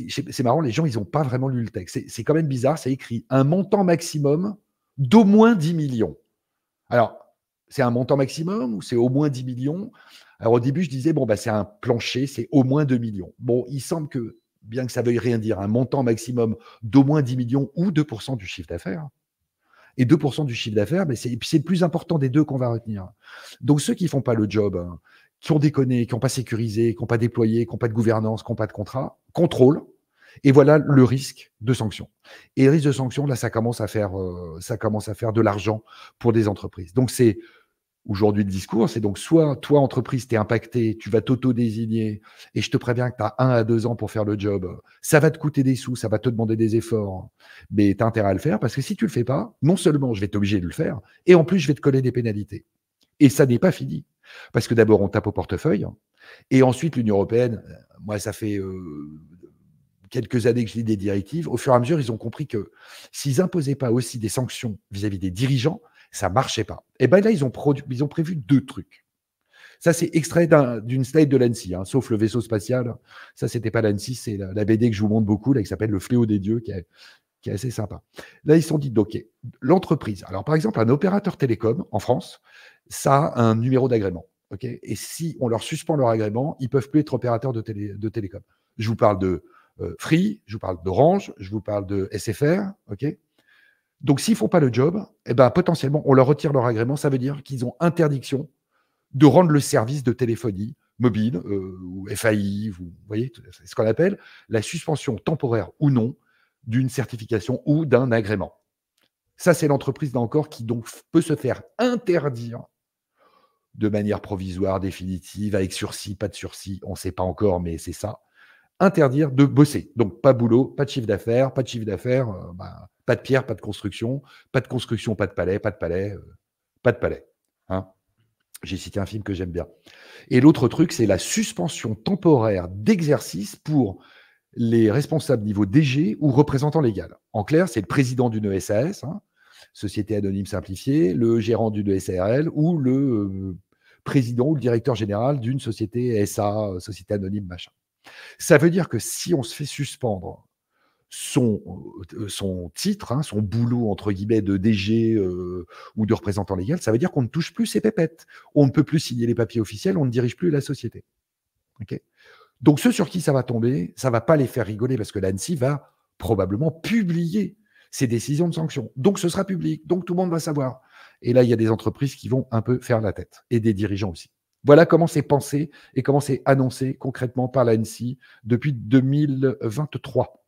c'est marrant, les gens, ils n'ont pas vraiment lu le texte. C'est quand même bizarre, c'est écrit un montant maximum d'au moins 10 millions. Alors, c'est un montant maximum ou c'est au moins 10 millions Alors, au début, je disais, bon, bah, c'est un plancher, c'est au moins 2 millions. Bon, il semble que, bien que ça veuille rien dire, un montant maximum d'au moins 10 millions ou 2% du chiffre d'affaires. Et 2% du chiffre d'affaires, mais c'est le plus important des deux qu'on va retenir. Donc, ceux qui ne font pas le job, hein, qui ont déconné, qui n'ont pas sécurisé, qui n'ont pas déployé, qui n'ont pas de gouvernance, qui n'ont pas de contrat, contrôle. Et voilà le risque de sanction. Et le risque de sanction, là, ça commence à faire, euh, ça commence à faire de l'argent pour des entreprises. Donc, c'est aujourd'hui le discours, c'est donc soit toi, entreprise, tu es impacté, tu vas t'auto-désigner, et je te préviens que tu as un à deux ans pour faire le job. Ça va te coûter des sous, ça va te demander des efforts, mais tu as intérêt à le faire, parce que si tu le fais pas, non seulement je vais t'obliger de le faire, et en plus, je vais te coller des pénalités. Et ça n'est pas fini. Parce que d'abord, on tape au portefeuille, et ensuite, l'Union européenne, euh, moi, ça fait euh, quelques années que je des directives, au fur et à mesure, ils ont compris que s'ils n'imposaient pas aussi des sanctions vis-à-vis des dirigeants, ça ne marchait pas. Et eh bien là, ils ont, ils ont prévu deux trucs. Ça, c'est extrait d'une slide de l'ANSI, hein, sauf le vaisseau spatial. Ça, c'était pas l'ANSI, c'est la, la, BD que je vous montre beaucoup, là, qui s'appelle Le Fléau des Dieux, qui est, qui est assez sympa. Là, ils se sont dit, OK, l'entreprise. Alors, par exemple, un opérateur télécom en France, ça a un numéro d'agrément. et si on leur suspend leur agrément, ils peuvent plus être opérateurs de, télé, de télécom. Je vous parle de euh, Free, je vous parle d'Orange, je vous parle de SFR. ok Donc, s'ils font pas le job, eh ben, potentiellement, on leur retire leur agrément. Ça veut dire qu'ils ont interdiction de rendre le service de téléphonie mobile euh, ou FAI, vous voyez, c'est ce qu'on appelle la suspension temporaire ou non d'une certification ou d'un agrément. Ça, c'est l'entreprise, là encore, qui donc peut se faire interdire de manière provisoire, définitive, avec sursis, pas de sursis, on ne sait pas encore, mais c'est ça. Interdire de bosser. Donc, pas boulot, pas de chiffre d'affaires, pas de chiffre d'affaires, pas de pierre, pas de construction, pas de construction, pas de palais, pas de palais, pas de palais. J'ai cité un film que j'aime bien. Et l'autre truc, c'est la suspension temporaire d'exercice pour les responsables niveau DG ou représentants légal. En clair, c'est le président d'une SAS, société anonyme simplifiée, le gérant d'une SARL ou le euh, président ou le directeur général d'une société SA, euh, société anonyme, machin. Ça veut dire que si on se fait suspendre son, euh, son titre, hein, son boulot entre guillemets de DG ou de représentant légal, ça veut dire qu'on ne touche plus ses pépettes. On ne peut plus signer les papiers officiels, on ne dirige plus la société. Donc ceux sur qui ça va tomber, ça ne va pas les faire rigoler parce que l'ANSI va probablement publier ces décisions de sanction. Donc ce sera public, donc tout le monde va savoir. Et là, il y a des entreprises qui vont un peu faire la tête, et des dirigeants aussi. Voilà comment c'est pensé et comment c'est annoncé concrètement par l'ANSI depuis 2023.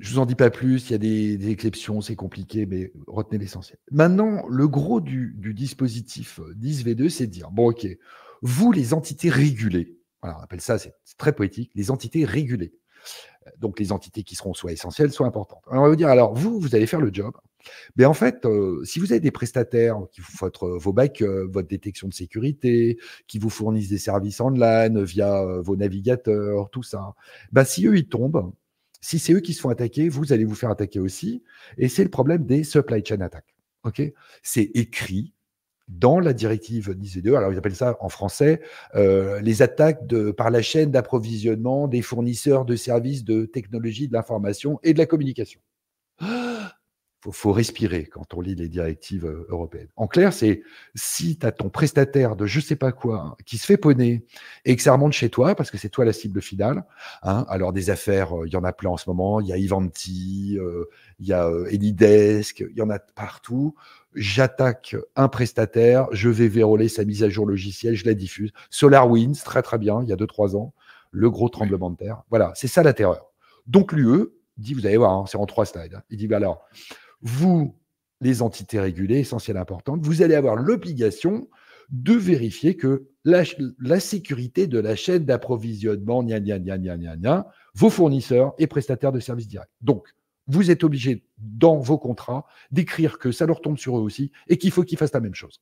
Je vous en dis pas plus, il y a des, exceptions, c'est compliqué, mais retenez l'essentiel. Maintenant, le gros du, dispositif 10V2, c'est de dire, bon ok, vous les entités régulées, voilà, on appelle ça, c'est très poétique, les entités régulées, donc les entités qui seront soit essentielles, soit importantes. on va vous dire, alors vous, vous allez faire le job. Mais ben, en fait, euh, si vous avez des prestataires qui font vos bacs votre détection de sécurité, qui vous fournissent des services online via euh, vos navigateurs, tout ça, bah, si eux, ils tombent, si c'est eux qui se font attaquer, vous allez vous faire attaquer aussi. Et c'est le problème des supply chain attacks. ok c'est écrit, dans la directive NIS 2 e alors ils appellent ça en français, euh, les attaques de, par la chaîne d'approvisionnement des fournisseurs de services de technologie de l'information et de la communication faut, faut respirer quand on lit les directives euh, européennes. En clair, c'est si tu as ton prestataire de je sais pas quoi hein, qui se fait poner et que ça remonte chez toi, parce que c'est toi la cible finale, hein, alors des affaires, euh, il y en a plein en ce moment, il y a Ivanti, euh, il y a euh, il y en a partout. J'attaque un prestataire, je vais véroler sa mise à jour logicielle, je la diffuse. SolarWinds, très très bien, il y a deux trois ans, le gros tremblement de terre. Voilà, c'est ça la terreur. Donc l'UE dit, vous allez voir, hein, c'est en trois slides, il dit, bah alors, vous, les entités régulées, essentielles, importantes, vous allez avoir l'obligation de vérifier que la, sécurité de la chaîne d'approvisionnement, vos fournisseurs et prestataires de services directs. Donc, vous êtes obligé dans vos contrats d'écrire que ça leur tombe sur eux aussi et qu'il faut qu'ils fassent la même chose.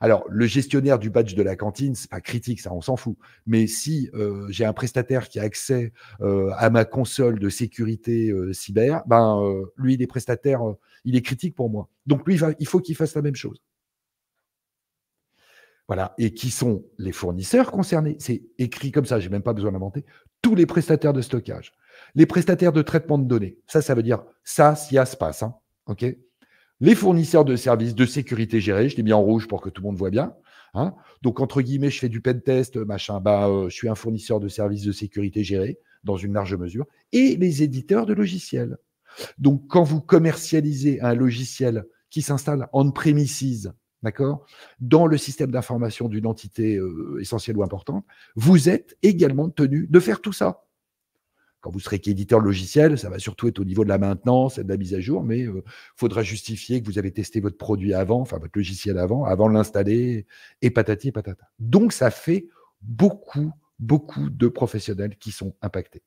Alors, le gestionnaire du badge de la cantine, c'est pas critique, ça, on s'en fout. Mais si euh, j'ai un prestataire qui a accès euh, à ma console de sécurité euh, cyber, ben lui, il est prestataire, il est critique pour moi. Donc lui, il, faut qu'il fasse la même chose. Voilà. Et qui sont les fournisseurs concernés C'est écrit comme ça, j'ai même pas besoin d'inventer. Tous les prestataires de stockage, les prestataires de traitement de données. Ça, ça veut dire ça, ça y passe, Hein OK les fournisseurs de services de sécurité gérés, je l'ai mis en rouge pour que tout le monde voit bien. Hein. Donc, entre guillemets, je fais du pen test, machin, bah, euh, je suis un fournisseur de services de sécurité gérés, dans une large mesure, et les éditeurs de logiciels. Donc, quand vous commercialisez un logiciel qui s'installe en premises d'accord, dans le système d'information d'une entité euh, essentielle ou importante, vous êtes également tenu de faire tout ça vous serez qu'éditeur de logiciel, ça va surtout être au niveau de la maintenance et de la mise à jour, mais il euh, faudra justifier que vous avez testé votre produit avant, enfin votre logiciel avant, avant de l'installer, et patati et patata. Donc ça fait beaucoup, beaucoup de professionnels qui sont impactés.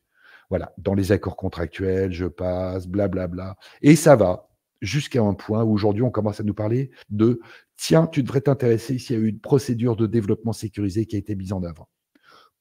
Voilà, dans les accords contractuels, je passe, blablabla. Et ça va jusqu'à un point où aujourd'hui on commence à nous parler de tiens, tu devrais t'intéresser s'il y a eu une procédure de développement sécurisé qui a été mise en œuvre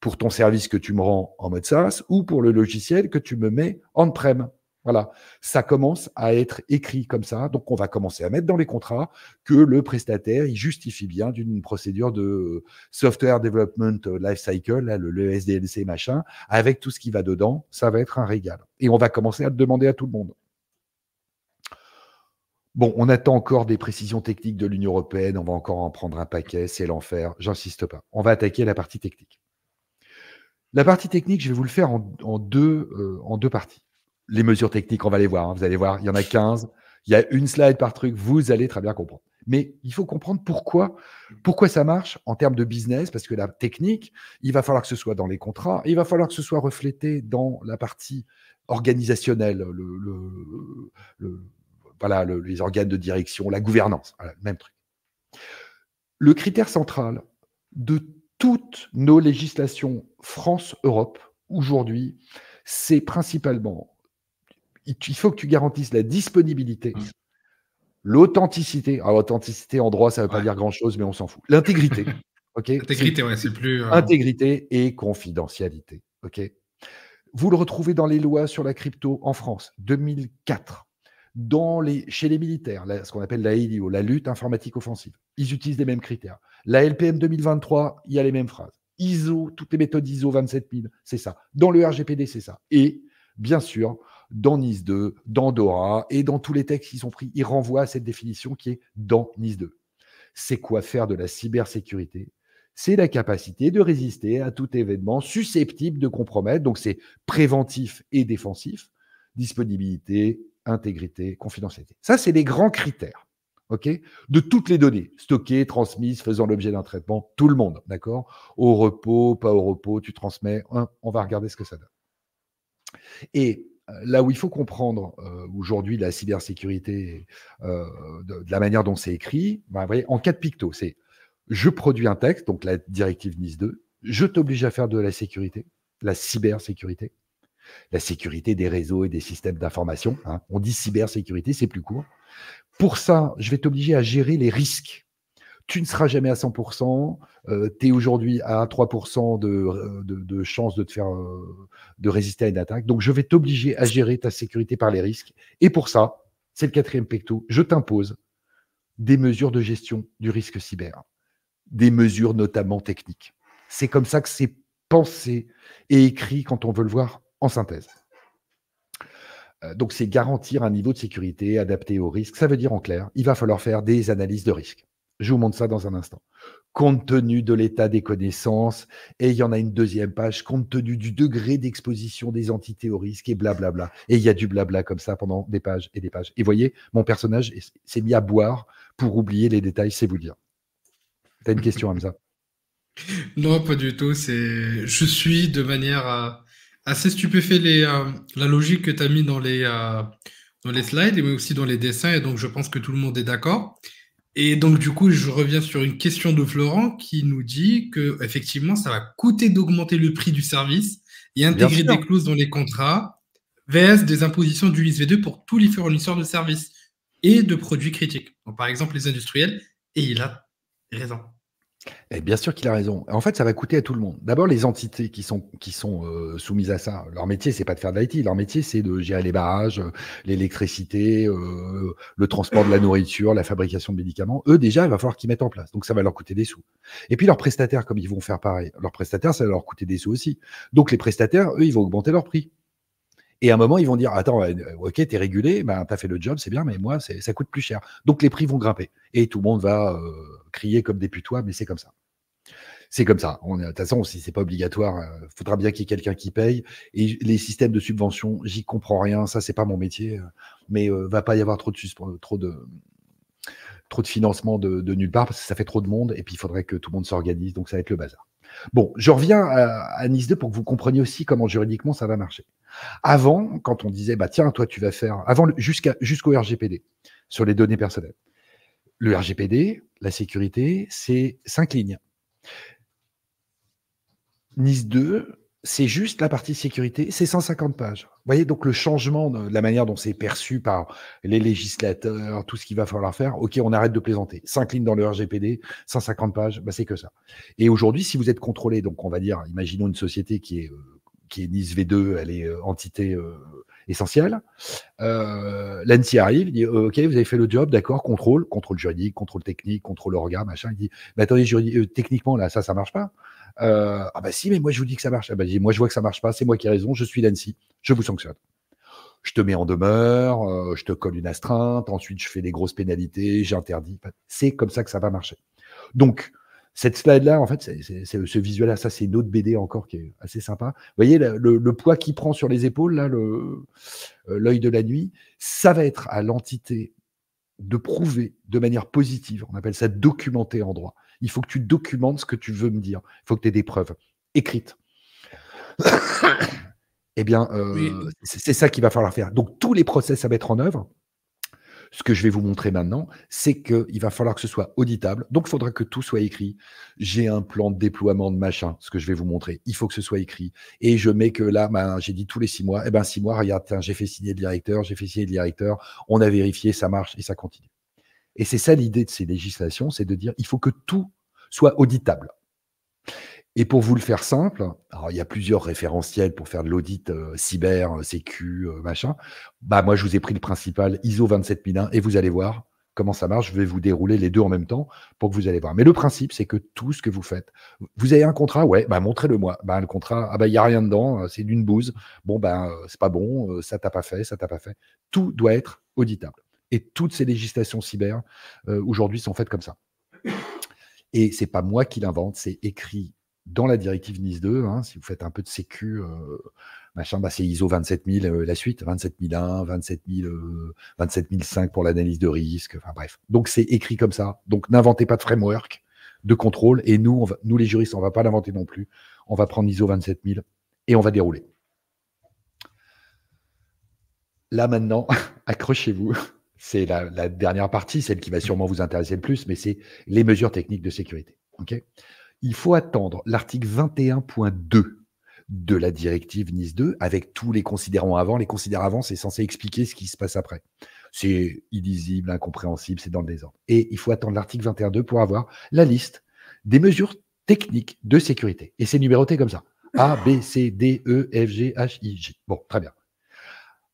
pour ton service que tu me rends en mode SaaS ou pour le logiciel que tu me mets on-prem. Voilà, ça commence à être écrit comme ça. Donc, on va commencer à mettre dans les contrats que le prestataire il justifie bien d'une procédure de software development lifecycle, le, sdNC SDLC machin, avec tout ce qui va dedans. Ça va être un régal. Et on va commencer à demander à tout le monde. Bon, on attend encore des précisions techniques de l'Union européenne. On va encore en prendre un paquet. C'est l'enfer. J'insiste pas. On va attaquer la partie technique. La partie technique, je vais vous le faire en, deux, euh, en deux parties. Les mesures techniques, on va les voir. Hein. Vous allez voir, il y en a 15. Il y a une slide par truc. Vous allez très bien comprendre. Mais il faut comprendre pourquoi, pourquoi ça marche en termes de business, parce que la technique, il va falloir que ce soit dans les contrats, il va falloir que ce soit reflété dans la partie organisationnelle, les organes de direction, la gouvernance, même truc. Le critère central de toutes nos législations France-Europe aujourd'hui, c'est principalement, il faut que tu garantisses la disponibilité, mmh. l'authenticité. Alors, ah, l'authenticité en droit, ça ne veut pas dire grand-chose, mais on s'en fout. L'intégrité. [LAUGHS] Intégrité, c'est plus. Euh, Intégrité et confidentialité. Vous le retrouvez dans les lois sur la crypto en France, 2004. Dans les, chez les militaires, ce qu'on appelle la LIO, la lutte informatique offensive, ils utilisent les mêmes critères. La LPM 2023, il y a les mêmes phrases. ISO, toutes les méthodes ISO 27000, c'est ça. Dans le RGPD, c'est ça. Et bien sûr, dans NIS 2, dans Dora et dans tous les textes qui sont pris, ils renvoient à cette définition qui est dans NIS 2. C'est quoi faire de la cybersécurité c'est la capacité de résister à tout événement susceptible de compromettre. Donc c'est préventif et défensif, disponibilité, intégrité, confidentialité. Ça, c'est les grands critères. OK De toutes les données, stockées, transmises, faisant l'objet d'un traitement, tout le monde, d'accord Au repos, pas au repos, tu transmets, hein, on va regarder ce que ça donne. Et euh, là où il faut comprendre euh, aujourd'hui la cybersécurité, euh, de, la manière dont c'est écrit, en voyez, en quatre pictos, c'est je produis un texte, donc la directive NIS 2, je t'oblige à faire de la sécurité, la cybersécurité la sécurité des réseaux et des systèmes d'information. Hein. On dit cybersécurité, c'est plus court. Pour ça, je vais t'obliger à gérer les risques. Tu ne seras jamais à 100%, tu es aujourd'hui à 3% euh, de, chances de chance de, euh, de résister à une attaque. Donc, je vais t'obliger à gérer ta sécurité par les risques. Et pour ça, c'est le quatrième pecto, je t'impose des mesures de gestion du risque cyber, des mesures notamment techniques. C'est comme ça que c'est pensé et écrit quand on veut le voir en synthèse. Euh, donc, c'est garantir un niveau de sécurité adapté au risque. Ça veut dire en clair, il va falloir faire des analyses de risque. Je vous montre ça dans un instant. Compte tenu de l'état des connaissances, et il y en a une deuxième page, compte tenu du degré d'exposition des entités au risque, et blablabla. Et il y a du blabla comme ça pendant des pages et des pages. Et vous voyez, mon personnage s'est mis à boire pour oublier les détails, c'est vous dire. T'as une question, Hamza Non, pas du tout. C'est, je suis de manière à assez stupéfait les, euh, la logique que tu as mis dans les, euh, dans les slides, mais aussi dans les dessins, et donc je pense que tout le monde est d'accord. Et donc du coup, je reviens sur une question de Florent qui nous dit que effectivement, ça va coûter d'augmenter le prix du service et intégrer des clauses dans les contrats, VS des impositions du v 2 pour tous les fournisseurs de services et de produits critiques, par exemple les industriels, et il a raison. Et bien sûr qu'il a raison. En fait, ça va coûter à tout le monde. D'abord, les entités qui sont, qui sont euh, soumises à ça. Leur métier, c'est pas de faire de l'IT. Leur métier, c'est de gérer les barrages, euh, l'électricité, euh, le transport de la nourriture, la fabrication de médicaments. Eux, déjà, il va falloir qu'ils mettent en place. Donc, ça va leur coûter des sous. Et puis, leurs prestataires, comme ils vont faire pareil, leurs prestataires, ça va leur coûter des sous aussi. Donc, les prestataires, eux, ils vont augmenter leur prix. Et à un moment, ils vont dire Attends, euh, euh, ok, t'es régulé, ben, t'as fait le job, c'est bien, mais moi, ça coûte plus cher. Donc les prix vont grimper. Et tout le monde va euh, crier comme des putois, mais c'est comme ça. C'est comme ça. De toute façon, si c'est pas obligatoire, il faudra bien qu'il y ait quelqu'un qui paye. Et les systèmes de subvention, j'y comprends rien. Ça, c'est pas mon métier. Mais va pas y avoir trop de, trop de, trop de financement de, de, nulle part parce que ça fait trop de monde. Et puis, il faudrait que tout le monde s'organise. Donc, ça va être le bazar. Bon, je reviens à, Nice 2 pour que vous compreniez aussi comment juridiquement ça va marcher. Avant, quand on disait, bah tiens, toi tu vas faire, avant jusqu'au RGPD sur les données personnelles. Le RGPD, la sécurité, c'est cinq lignes. Nice 2, c'est juste la partie sécurité, c'est 150 pages. Vous voyez, donc le changement de la manière dont c'est perçu par les législateurs, tout ce qu'il va falloir faire, ok, on arrête de plaisanter, s'incline dans le RGPD, 150 pages, bah c'est que ça. Et aujourd'hui, si vous êtes contrôlé, donc on va dire, imaginons une société qui est, euh, qui est Nice V2, elle est euh, entité euh, essentielle, euh, l'ANSI arrive, il dit, ok, vous avez fait le job, d'accord, contrôle, contrôle juridique, contrôle technique, contrôle organe, machin, il dit, mais attendez, juridique, techniquement, là, ça, ça marche pas. Euh, ah bah si, mais moi je vous dis que ça marche. Ah bah, moi je vois que ça marche pas, c'est moi qui ai raison, je suis Nancy, je vous sanctionne. Je te mets en demeure, euh, je te colle une astreinte, ensuite je fais des grosses pénalités, j'interdis. C'est comme ça que ça va marcher. Donc, cette slide-là, en fait, c'est ce visuel-là, ça c'est une autre BD encore qui est assez sympa. Vous voyez, le, poids qui prend sur les épaules, là, euh, l'œil de la nuit, ça va être à l'entité de prouver de manière positive, on appelle ça documenter en droit. Il faut que tu documentes ce que tu veux me dire. Il faut que tu aies des preuves écrites. [COUGHS] eh bien, euh, c'est ça qu'il va falloir faire. Donc, tous les process à mettre en œuvre, ce que je vais vous montrer maintenant, c'est qu'il va falloir que ce soit auditable. Donc, il faudra que tout soit écrit. J'ai un plan de déploiement de machin, ce que je vais vous montrer. Il faut que ce soit écrit. Et je mets que là, ben, j'ai dit tous les six mois, eh ben, six mois, regarde, j'ai fait signer le directeur, j'ai fait signer le directeur, on a vérifié, ça marche et ça continue. Et c'est ça l'idée de ces législations, c'est de dire, il faut que tout soit auditable. Et pour vous le faire simple, alors il y a plusieurs référentiels pour faire de l'audit euh, cyber, euh, sécu, euh, machin. Bah moi je vous ai pris le principal ISO 27001 et vous allez voir comment ça marche. Je vais vous dérouler les deux en même temps pour que vous allez voir. Mais le principe c'est que tout ce que vous faites, vous avez un contrat, ouais, bah montrez-le-moi. Bah, le contrat, ah bah il y a rien dedans, c'est d'une bouse. Bon ben bah, c'est pas bon, ça t'a pas fait, ça t'a pas fait. Tout doit être auditable. Et toutes ces législations cyber aujourd'hui sont faites comme ça. Et c'est pas moi qui l'invente, c'est écrit dans la directive NIS 2, hein, si vous faites un peu de sécu, euh, machin, bah, c'est ISO 27000 euh, la suite, 27001, 27000, 27005 pour l'analyse de risque, enfin bref. Donc c'est écrit comme ça. Donc n'inventez pas de framework de contrôle et nous, nous les juristes, on ne va pas l'inventer non plus. On va prendre ISO 27000 et on va dérouler. Là maintenant, [LAUGHS] accrochez-vous. C'est la, la, dernière partie, celle qui va sûrement vous intéresser le plus, mais c'est les mesures techniques de sécurité. ok il faut attendre l'article 21.2 de la directive NIS 2 avec tous les considérants avant. Les considérants avant, c'est censé expliquer ce qui se passe après. C'est illisible, incompréhensible, c'est dans le désordre. Et il faut attendre l'article 21.2 pour avoir la liste des mesures techniques de sécurité. Et c'est numéroté comme ça. A, B, C, D, E, F, G, H, I, J. Bon, très bien.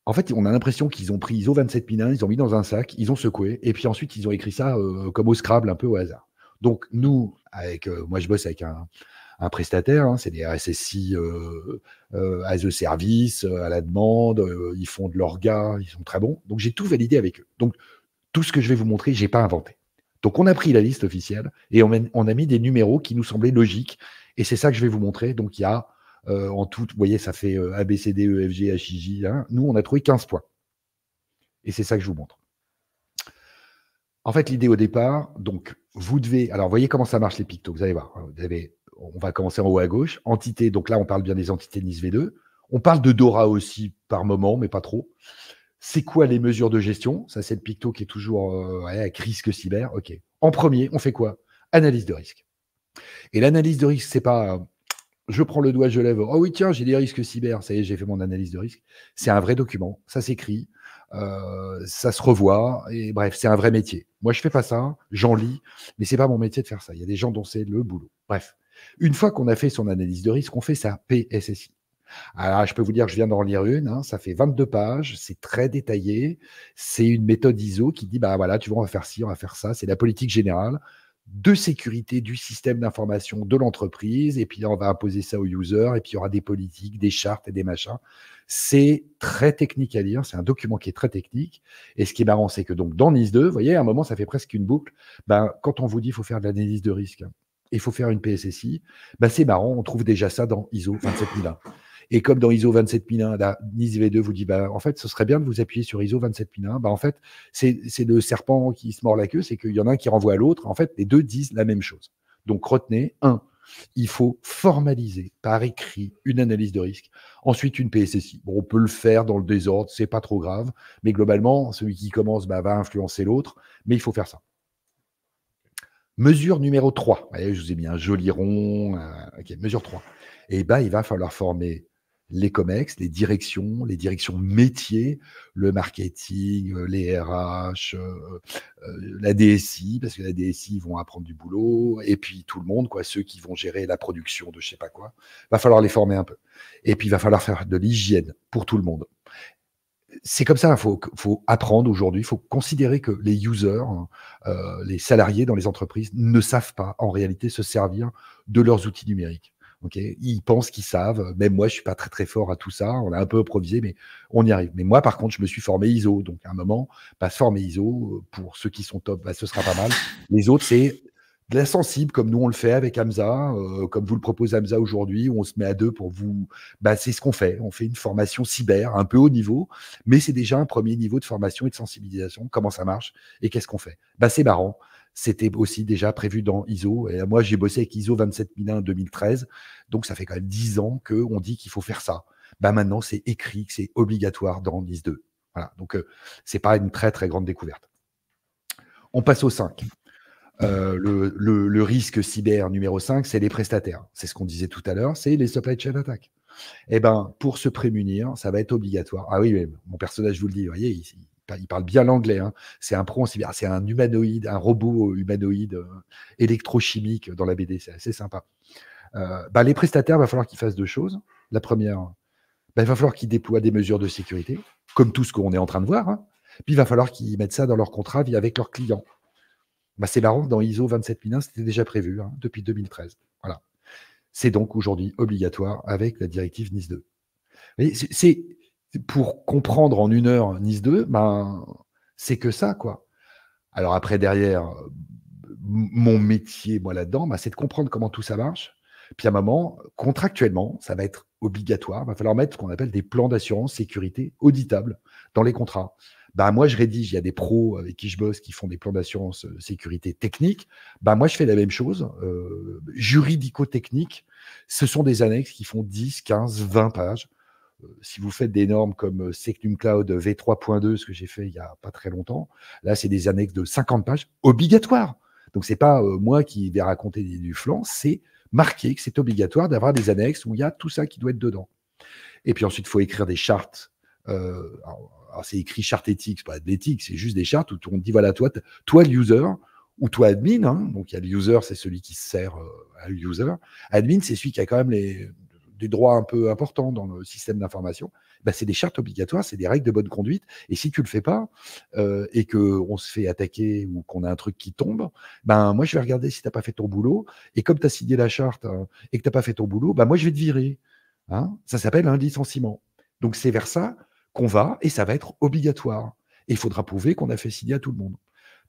En fait, on a l'impression qu'ils ont pris ISO 27001, ils ont mis dans un sac, ils ont secoué, et puis ensuite ils ont écrit ça euh, comme au Scrabble, un peu au hasard. Donc, nous, avec, euh, moi, je bosse avec un, prestataire, hein, c'est des RSSI euh, euh, service, euh, à la demande, euh, ils font de l'orga, ils sont très bons. Donc, j'ai tout validé avec eux. Donc, tout ce que je vais vous montrer, je n'ai pas inventé. Donc, on a pris la liste officielle et on, a mis des numéros qui nous semblaient logiques. Et c'est ça que je vais vous montrer. Donc, il y a en tout, vous voyez, ça fait A, B, C, e H, hein. Nous, on a trouvé 15 points. Et c'est ça que je vous montre. En fait, l'idée au départ, donc, vous devez. Alors, voyez comment ça marche les pictos. Vous allez voir. Vous avez, on va commencer en haut à gauche. Entité. Donc là, on parle bien des entités Nice V2. On parle de DORA aussi par moment, mais pas trop. C'est quoi les mesures de gestion Ça, c'est le picto qui est toujours à euh, avec risque cyber. OK. En premier, on fait quoi Analyse de risque. Et l'analyse de risque, c'est pas euh, je prends le doigt, je lève. Oh oui, tiens, j'ai des risques cyber. Ça y est, j'ai fait mon analyse de risque. C'est un vrai document. Ça s'écrit. Euh, ça se revoit. Et bref, c'est un vrai métier. Moi, je fais pas ça. J'en lis. Mais c'est pas mon métier de faire ça. Il y a des gens dont c'est le boulot. Bref. Une fois qu'on a fait son analyse de risque, on fait sa PSSI. Alors, je peux vous dire, je viens d'en lire une, hein. ça fait 22 pages, c'est très détaillé, c'est une méthode ISO qui dit, bah voilà, tu vois, on va faire ci, on va faire ça, c'est la politique générale, de sécurité du système d'information de l'entreprise. Et puis là, on va imposer ça aux users. Et puis il y aura des politiques, des chartes et des machins. C'est très technique à lire. C'est un document qui est très technique. Et ce qui est marrant, c'est que donc dans NIS 2, vous voyez, à un moment, ça fait presque une boucle. Ben, quand on vous dit qu'il faut faire de l'analyse de risque, et il faut faire une PSSI, bah, ben, c'est marrant, on trouve déjà ça dans ISO 27001. Et comme dans ISO 27001, la NISV2 vous dit, bah, en fait, ce serait bien de vous appuyer sur ISO 27001. Bah, en fait, c'est le serpent qui se mord la queue, c'est qu'il y en a un qui renvoie à l'autre. En fait, les deux disent la même chose. Donc, retenez, un, il faut formaliser par écrit une analyse de risque, ensuite une PSSI. Bon, on peut le faire dans le désordre, c'est pas trop grave, mais globalement, celui qui commence bah, va influencer l'autre, mais il faut faire ça. Mesure numéro 3. je vous ai mis un joli rond. Euh, mesure 3. Et eh ben, il va falloir former les COMEX, les directions, les directions métiers, le marketing, euh, les RH, euh, euh, la DSI, parce que la DSI vont apprendre du boulot, et puis tout le monde, quoi, ceux qui vont gérer la production de je sais pas quoi. Va falloir les former un peu. Et puis, il va falloir faire de l'hygiène pour tout le monde. C'est comme ça, il faut, faut, apprendre aujourd'hui, il faut considérer que les users, les salariés dans les entreprises ne savent pas en réalité se servir de leurs outils numériques ils pensent qu'ils savent. Même moi, je suis pas très très fort à tout ça. On a un peu improvisé, mais on y arrive. Mais moi, par contre, je me suis formé ISO. Donc à un moment, pas formé ISO euh, pour ceux qui sont top, bah, ce sera pas mal. Les autres, c'est de la sensible, comme nous on le fait avec Hamza, euh, comme vous le propose Hamza aujourd'hui, où on se met à deux pour vous. Bah, c'est ce qu'on fait. On fait une formation cyber, un peu haut niveau, mais c'est déjà un premier niveau de formation et de sensibilisation. Comment ça marche et qu'est-ce qu'on fait Bah, c'est marrant. C'était aussi déjà prévu dans ISO. Et moi, j'ai bossé avec ISO 27001 en 2013. Donc, ça fait quand même 10 ans qu'on dit qu'il faut faire ça. Bah, maintenant, c'est écrit que c'est obligatoire dans lis 2. Voilà. Donc, ce euh, c'est pas une très, très grande découverte. On passe au 5. Euh, le, risque cyber numéro 5, c'est les prestataires. C'est ce qu'on disait tout à l'heure, c'est les supply chain attacks. Eh ben, pour se prémunir, ça va être obligatoire. Ah oui, mon personnage, vous le dis, voyez, ici il parle bien l'anglais. Hein. C'est un pro, c'est un humanoïde, un robot humanoïde euh, électrochimique dans la BD. C'est assez sympa. Euh, bah, les prestataires, il va falloir qu'ils fassent deux choses. La première, bah, il va falloir qu'ils déploient des mesures de sécurité, comme tout ce qu'on est en train de voir. Hein. Puis il va falloir qu'ils mettent ça dans leur contrat avec leurs clients. Bah, c'est marrant, dans ISO 27001, c'était déjà prévu hein, depuis 2013. Voilà. C'est donc aujourd'hui obligatoire avec la directive NIS 2. C'est pour comprendre en une heure Nice 2, ben, c'est que ça, quoi. Alors après, derrière, mon métier, moi, là-dedans, ben, c'est de comprendre comment tout ça marche. Puis à un moment, contractuellement, ça va être obligatoire. Il va falloir mettre ce qu'on appelle des plans d'assurance sécurité auditables dans les contrats. Ben, moi, je rédige, il y a des pros avec qui je bosse qui font des plans d'assurance euh, sécurité technique. Ben, moi, je fais la même chose, euh, juridico-technique. Ce sont des annexes qui font 10, 15, 20 pages euh, si vous faites des normes comme euh, Secnum Cloud V3.2, ce que j'ai fait il n'y a pas très longtemps, là, c'est des annexes de 50 pages obligatoires. Donc, ce n'est pas euh, moi qui vais raconter du flanc, c'est marqué que c'est obligatoire d'avoir des annexes où il y a tout ça qui doit être dedans. Et puis ensuite, il faut écrire des chartes. Alors, c'est écrit charte éthique, c'est pas de c'est juste des chartes où on dit voilà, toi, toi le user, ou toi admin, hein. donc il y a le user, c'est celui qui sert à user. Admin, c'est celui qui a quand même les, des droits un peu importants dans le système d'information, bah, c'est des chartes obligatoires, c'est des règles de bonne conduite. Et si tu le fais pas euh, et que on se fait attaquer ou qu'on a un truc qui tombe, ben moi je vais regarder si t'as pas fait ton boulot. Et comme tu as signé la charte hein, et que t'as pas fait ton boulot, ben moi je vais te virer. Hein ça s'appelle un licenciement. Donc c'est vers ça qu'on va et ça va être obligatoire. Et il faudra prouver qu'on a fait signer à tout le monde.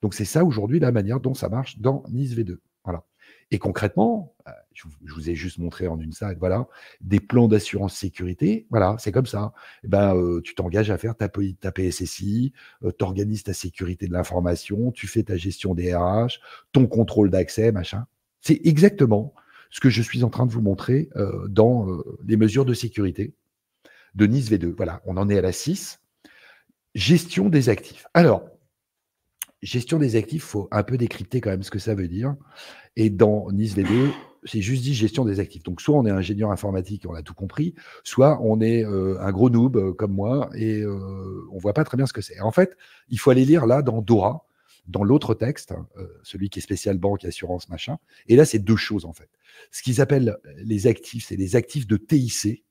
Donc c'est ça aujourd'hui la manière dont ça marche dans Nice V2. Voilà. Et concrètement, euh, je vous ai juste montré en une salle, voilà, des plans d'assurance sécurité, voilà, c'est comme ça. Eh ben, euh, tu t'engages à faire ta, ta PSSI, euh, tu organises ta sécurité de l'information, tu fais ta gestion des RH, ton contrôle d'accès, machin. C'est exactement ce que je suis en train de vous montrer dans les mesures de sécurité de Nice V2. Voilà, on en est à la 6. Gestion des actifs. Alors, gestion des actifs, faut un peu décrypter quand même ce que ça veut dire. Et dans Nice c'est juste dit gestion des actifs. Donc, soit on est ingénieur informatique et on a tout compris, soit on est euh, un gros noob euh, comme moi et euh, on voit pas très bien ce que c'est. En fait, il faut aller lire là dans Dora, dans l'autre texte, celui qui est spécial banque, assurance, machin. Et là, c'est deux choses en fait. Ce qu'ils appellent les actifs, c'est les actifs de TIC.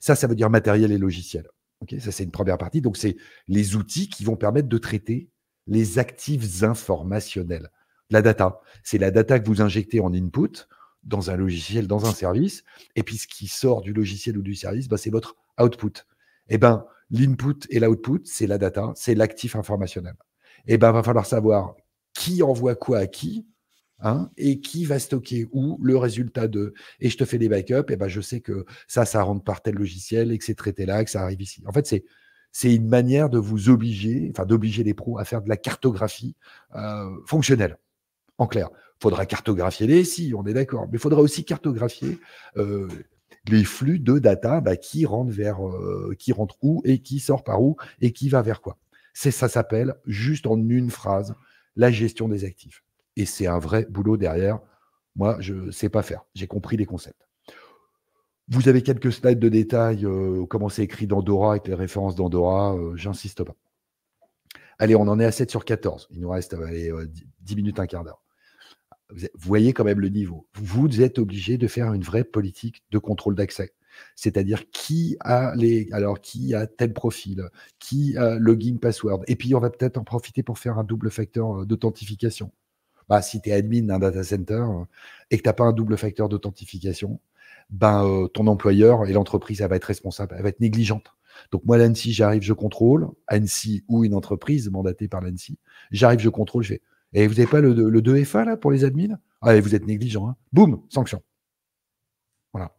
Ça, ça veut dire matériel et logiciel. Okay ça, c'est une première partie. Donc, c'est les outils qui vont permettre de traiter les actifs informationnels. La data, c'est la data que vous injectez en input dans un logiciel, dans un service, et puis ce qui sort du logiciel ou du service, bah, c'est votre output. et eh ben, l'input et l'output, c'est la data, c'est l'actif informationnel. Eh ben, va falloir savoir qui envoie quoi à qui, hein, et qui va stocker où le résultat de et je te fais des backups et eh ben je sais que ça ça rentre par tel logiciel et que c'est traité là que ça arrive ici en fait c'est c'est une manière de vous obliger, enfin d'obliger les pros à faire de la cartographie euh, fonctionnelle. En clair, faudra cartographier les si on est d'accord, mais il faudra aussi cartographier euh, les flux de data bah, qui rentrent vers euh, qui rentrent où et qui sort par où et qui va vers quoi. C'est ça s'appelle juste en une phrase la gestion des actifs. Et c'est un vrai boulot derrière. Moi, je sais pas faire. J'ai compris les concepts. Vous avez quelques slides de détails euh, comment c'est écrit d'Andorra avec les références d'Andorra, euh, j'insiste pas. Allez, on en est à 7 sur 14. Il nous reste 10 euh, minutes, un quart d'heure. Vous voyez quand même le niveau. Vous êtes obligé de faire une vraie politique de contrôle d'accès. C'est-à-dire qui a les, alors qui a tel profil, qui a login, password. Et puis on va peut-être en profiter pour faire un double facteur d'authentification. Bah, si tu es admin d'un data center et que tu n'as pas un double facteur d'authentification, ben, euh, ton employeur et l'entreprise, elle va être responsable, elle va être négligente. Donc moi, l'ANSI, j'arrive, je contrôle, ANSI ou une entreprise mandatée par l'ANSI, j'arrive, je contrôle, je fais, et eh, vous n'avez pas le, 2FA là, pour les admins Ah, vous êtes négligent, hein boum, sanction. Voilà.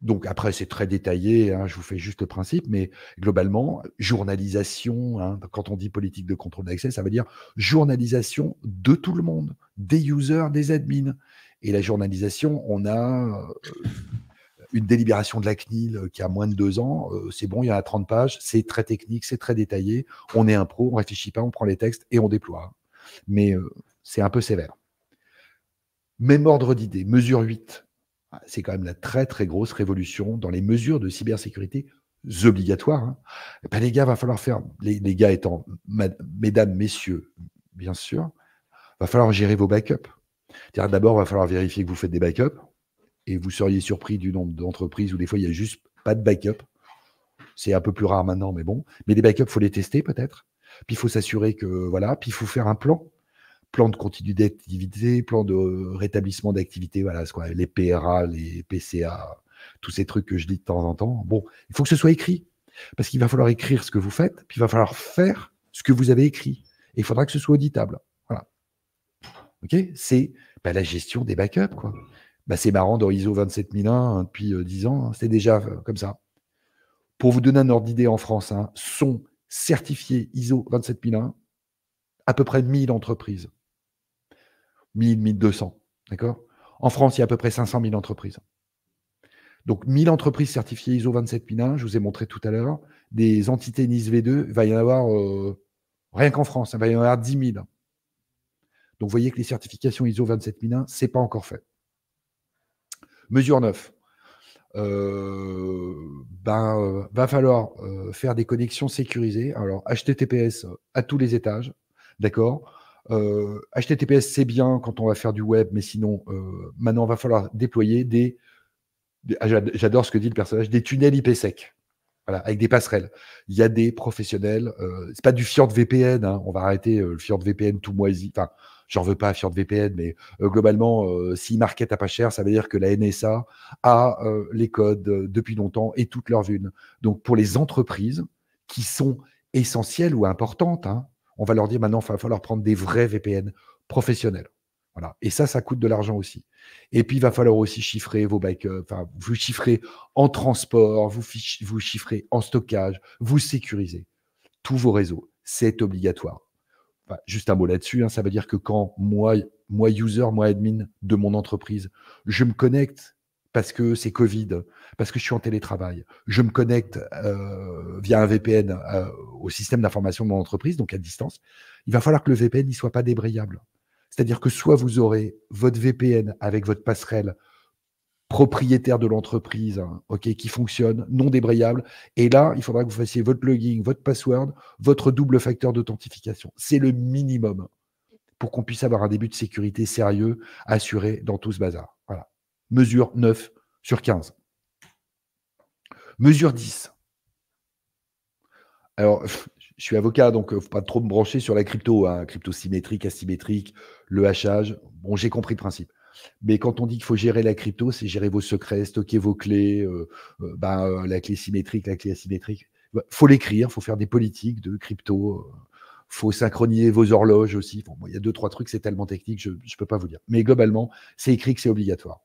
Donc après, c'est très détaillé, hein, je vous fais juste le principe, mais globalement, journalisation, hein, quand on dit politique de contrôle d'accès, ça veut dire journalisation de tout le monde, des users, des admins. Et la journalisation, on a euh, une délibération de la CNIL euh, qui a moins de deux ans. Euh, c'est bon, il y en a 30 pages, c'est très technique, c'est très détaillé. On est un pro, on réfléchit pas, on prend les textes et on déploie. Mais c'est un peu sévère. Même ordre d'idée, mesure 8. Ah, c'est quand même la très très grosse révolution dans les mesures de cybersécurité obligatoires. Hein. Eh ben, les gars, va falloir faire, les, les gars étant mesdames, messieurs, bien sûr, va falloir gérer vos backups. D'abord, il va falloir vérifier que vous faites des backups et vous seriez surpris du nombre d'entreprises où des fois, il n'y a juste pas de backup. C'est un peu plus rare maintenant, mais bon. Mais des backups, il faut les tester peut-être. Puis il faut s'assurer que, voilà, puis il faut faire un plan. Plan de continuité d'activité, plan de rétablissement d'activité, voilà, les PRA, les PCA, tous ces trucs que je dis de temps en temps. Bon, il faut que ce soit écrit. Parce qu'il va falloir écrire ce que vous faites, puis il va falloir faire ce que vous avez écrit. Et il faudra que ce soit auditable. Voilà. OK C'est bah, la gestion des backups. Quoi. Bah, c'est marrant, dans ISO 27001, hein, depuis 10 euh, ans, hein. c'est déjà euh, comme ça. Pour vous donner un ordre d'idée en France, hein, sont certifiés ISO 27001 à peu près 1000 entreprises. 1000, 1200. D'accord En France, il y a à peu près 500 000 entreprises. Donc, 1000 entreprises certifiées ISO 27001, je vous ai montré tout à l'heure, des entités NIS V2, il va y en avoir, euh, rien qu'en France, il va y en avoir 10 000. Donc, vous voyez que les certifications ISO 27001, ce n'est pas encore fait. Mesure 9. Euh, ben, euh, va falloir euh, faire des connexions sécurisées. Alors, HTTPS euh, à tous les étages, d'accord HTTPS, c'est bien quand on va faire du web, mais sinon, maintenant, va falloir déployer des. Ah, j'adore ce que dit le personnage, des tunnels IPsec. Voilà, avec des passerelles. Il y a des professionnels. c'est pas du Fjord VPN. Hein. on va arrêter le Fjord VPN tout moisi j'en veux pas de VPN, mais euh, globalement, euh, si Market a pas cher, ça veut dire que la NSA a euh, les codes depuis longtemps et toutes leurs vunes. Donc pour les entreprises qui sont essentielles ou importantes, hein, on va leur dire maintenant, il va falloir prendre des vrais VPN professionnels. Voilà. Et ça, ça coûte de l'argent aussi. Et puis, il va falloir aussi chiffrer vos backups, enfin, vous chiffrez en transport, vous, vous chiffrez en stockage, vous sécurisez tous vos réseaux. C'est obligatoire juste un mot là-dessus, hein, ça veut dire que quand moi, moi user, moi admin de mon entreprise, je me connecte parce que c'est Covid, parce que je suis en télétravail, je me connecte euh, via un VPN euh, au système d'information de mon entreprise, donc à distance, il va falloir que le VPN n'y soit pas débrayable. C'est-à-dire que soit vous aurez votre VPN avec votre passerelle propriétaire de l'entreprise, hein, ok, qui fonctionne, non débrayable. Et là, il faudra que vous fassiez votre login, votre password, votre double facteur d'authentification. C'est le minimum pour qu'on puisse avoir un début de sécurité sérieux assuré dans tout ce bazar. Voilà. Mesure 9 sur 15. Mesure 10. Alors, je suis avocat, donc euh, faut pas trop me brancher sur la crypto, hein. crypto symétrique, asymétrique, le hachage. Bon, j'ai compris le principe. Mais quand on dit qu'il faut gérer la crypto, c'est gérer vos secrets, stocker vos clés, euh, euh, bah, euh, la clé symétrique, la clé asymétrique. Il bah, faut l'écrire, il faut faire des politiques de crypto, il faut synchroniser vos horloges aussi. Bon, il y a deux, trois trucs, c'est tellement technique, je ne peux pas vous dire. Mais globalement, c'est écrit que c'est obligatoire.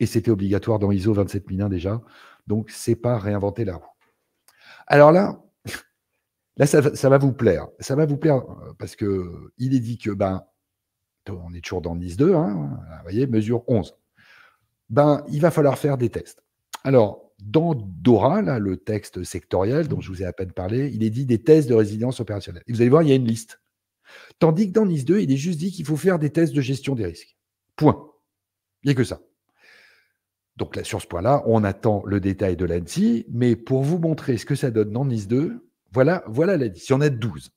Et c'était obligatoire dans ISO 27001 déjà. Donc, c'est pas réinventer la roue. Alors là, là ça, ça, va vous plaire. Ça va vous plaire parce que il est dit que ben, on est toujours dans Nice 2, hein, vous voyez, mesure 11. Ben, il va falloir faire des tests. Alors, dans DORA, là, le texte sectoriel dont mm. je vous ai à peine parlé, il est dit des tests de résilience opérationnelle. Et vous allez voir, il y a une liste. Tandis que dans NIS 2, il est juste dit qu'il faut faire des tests de gestion des risques. Point. Il n'y a que ça. Donc là, sur ce point-là, on attend le détail de l'ANSI, mais pour vous montrer ce que ça donne dans NIS 2, voilà, voilà Il y en a 12,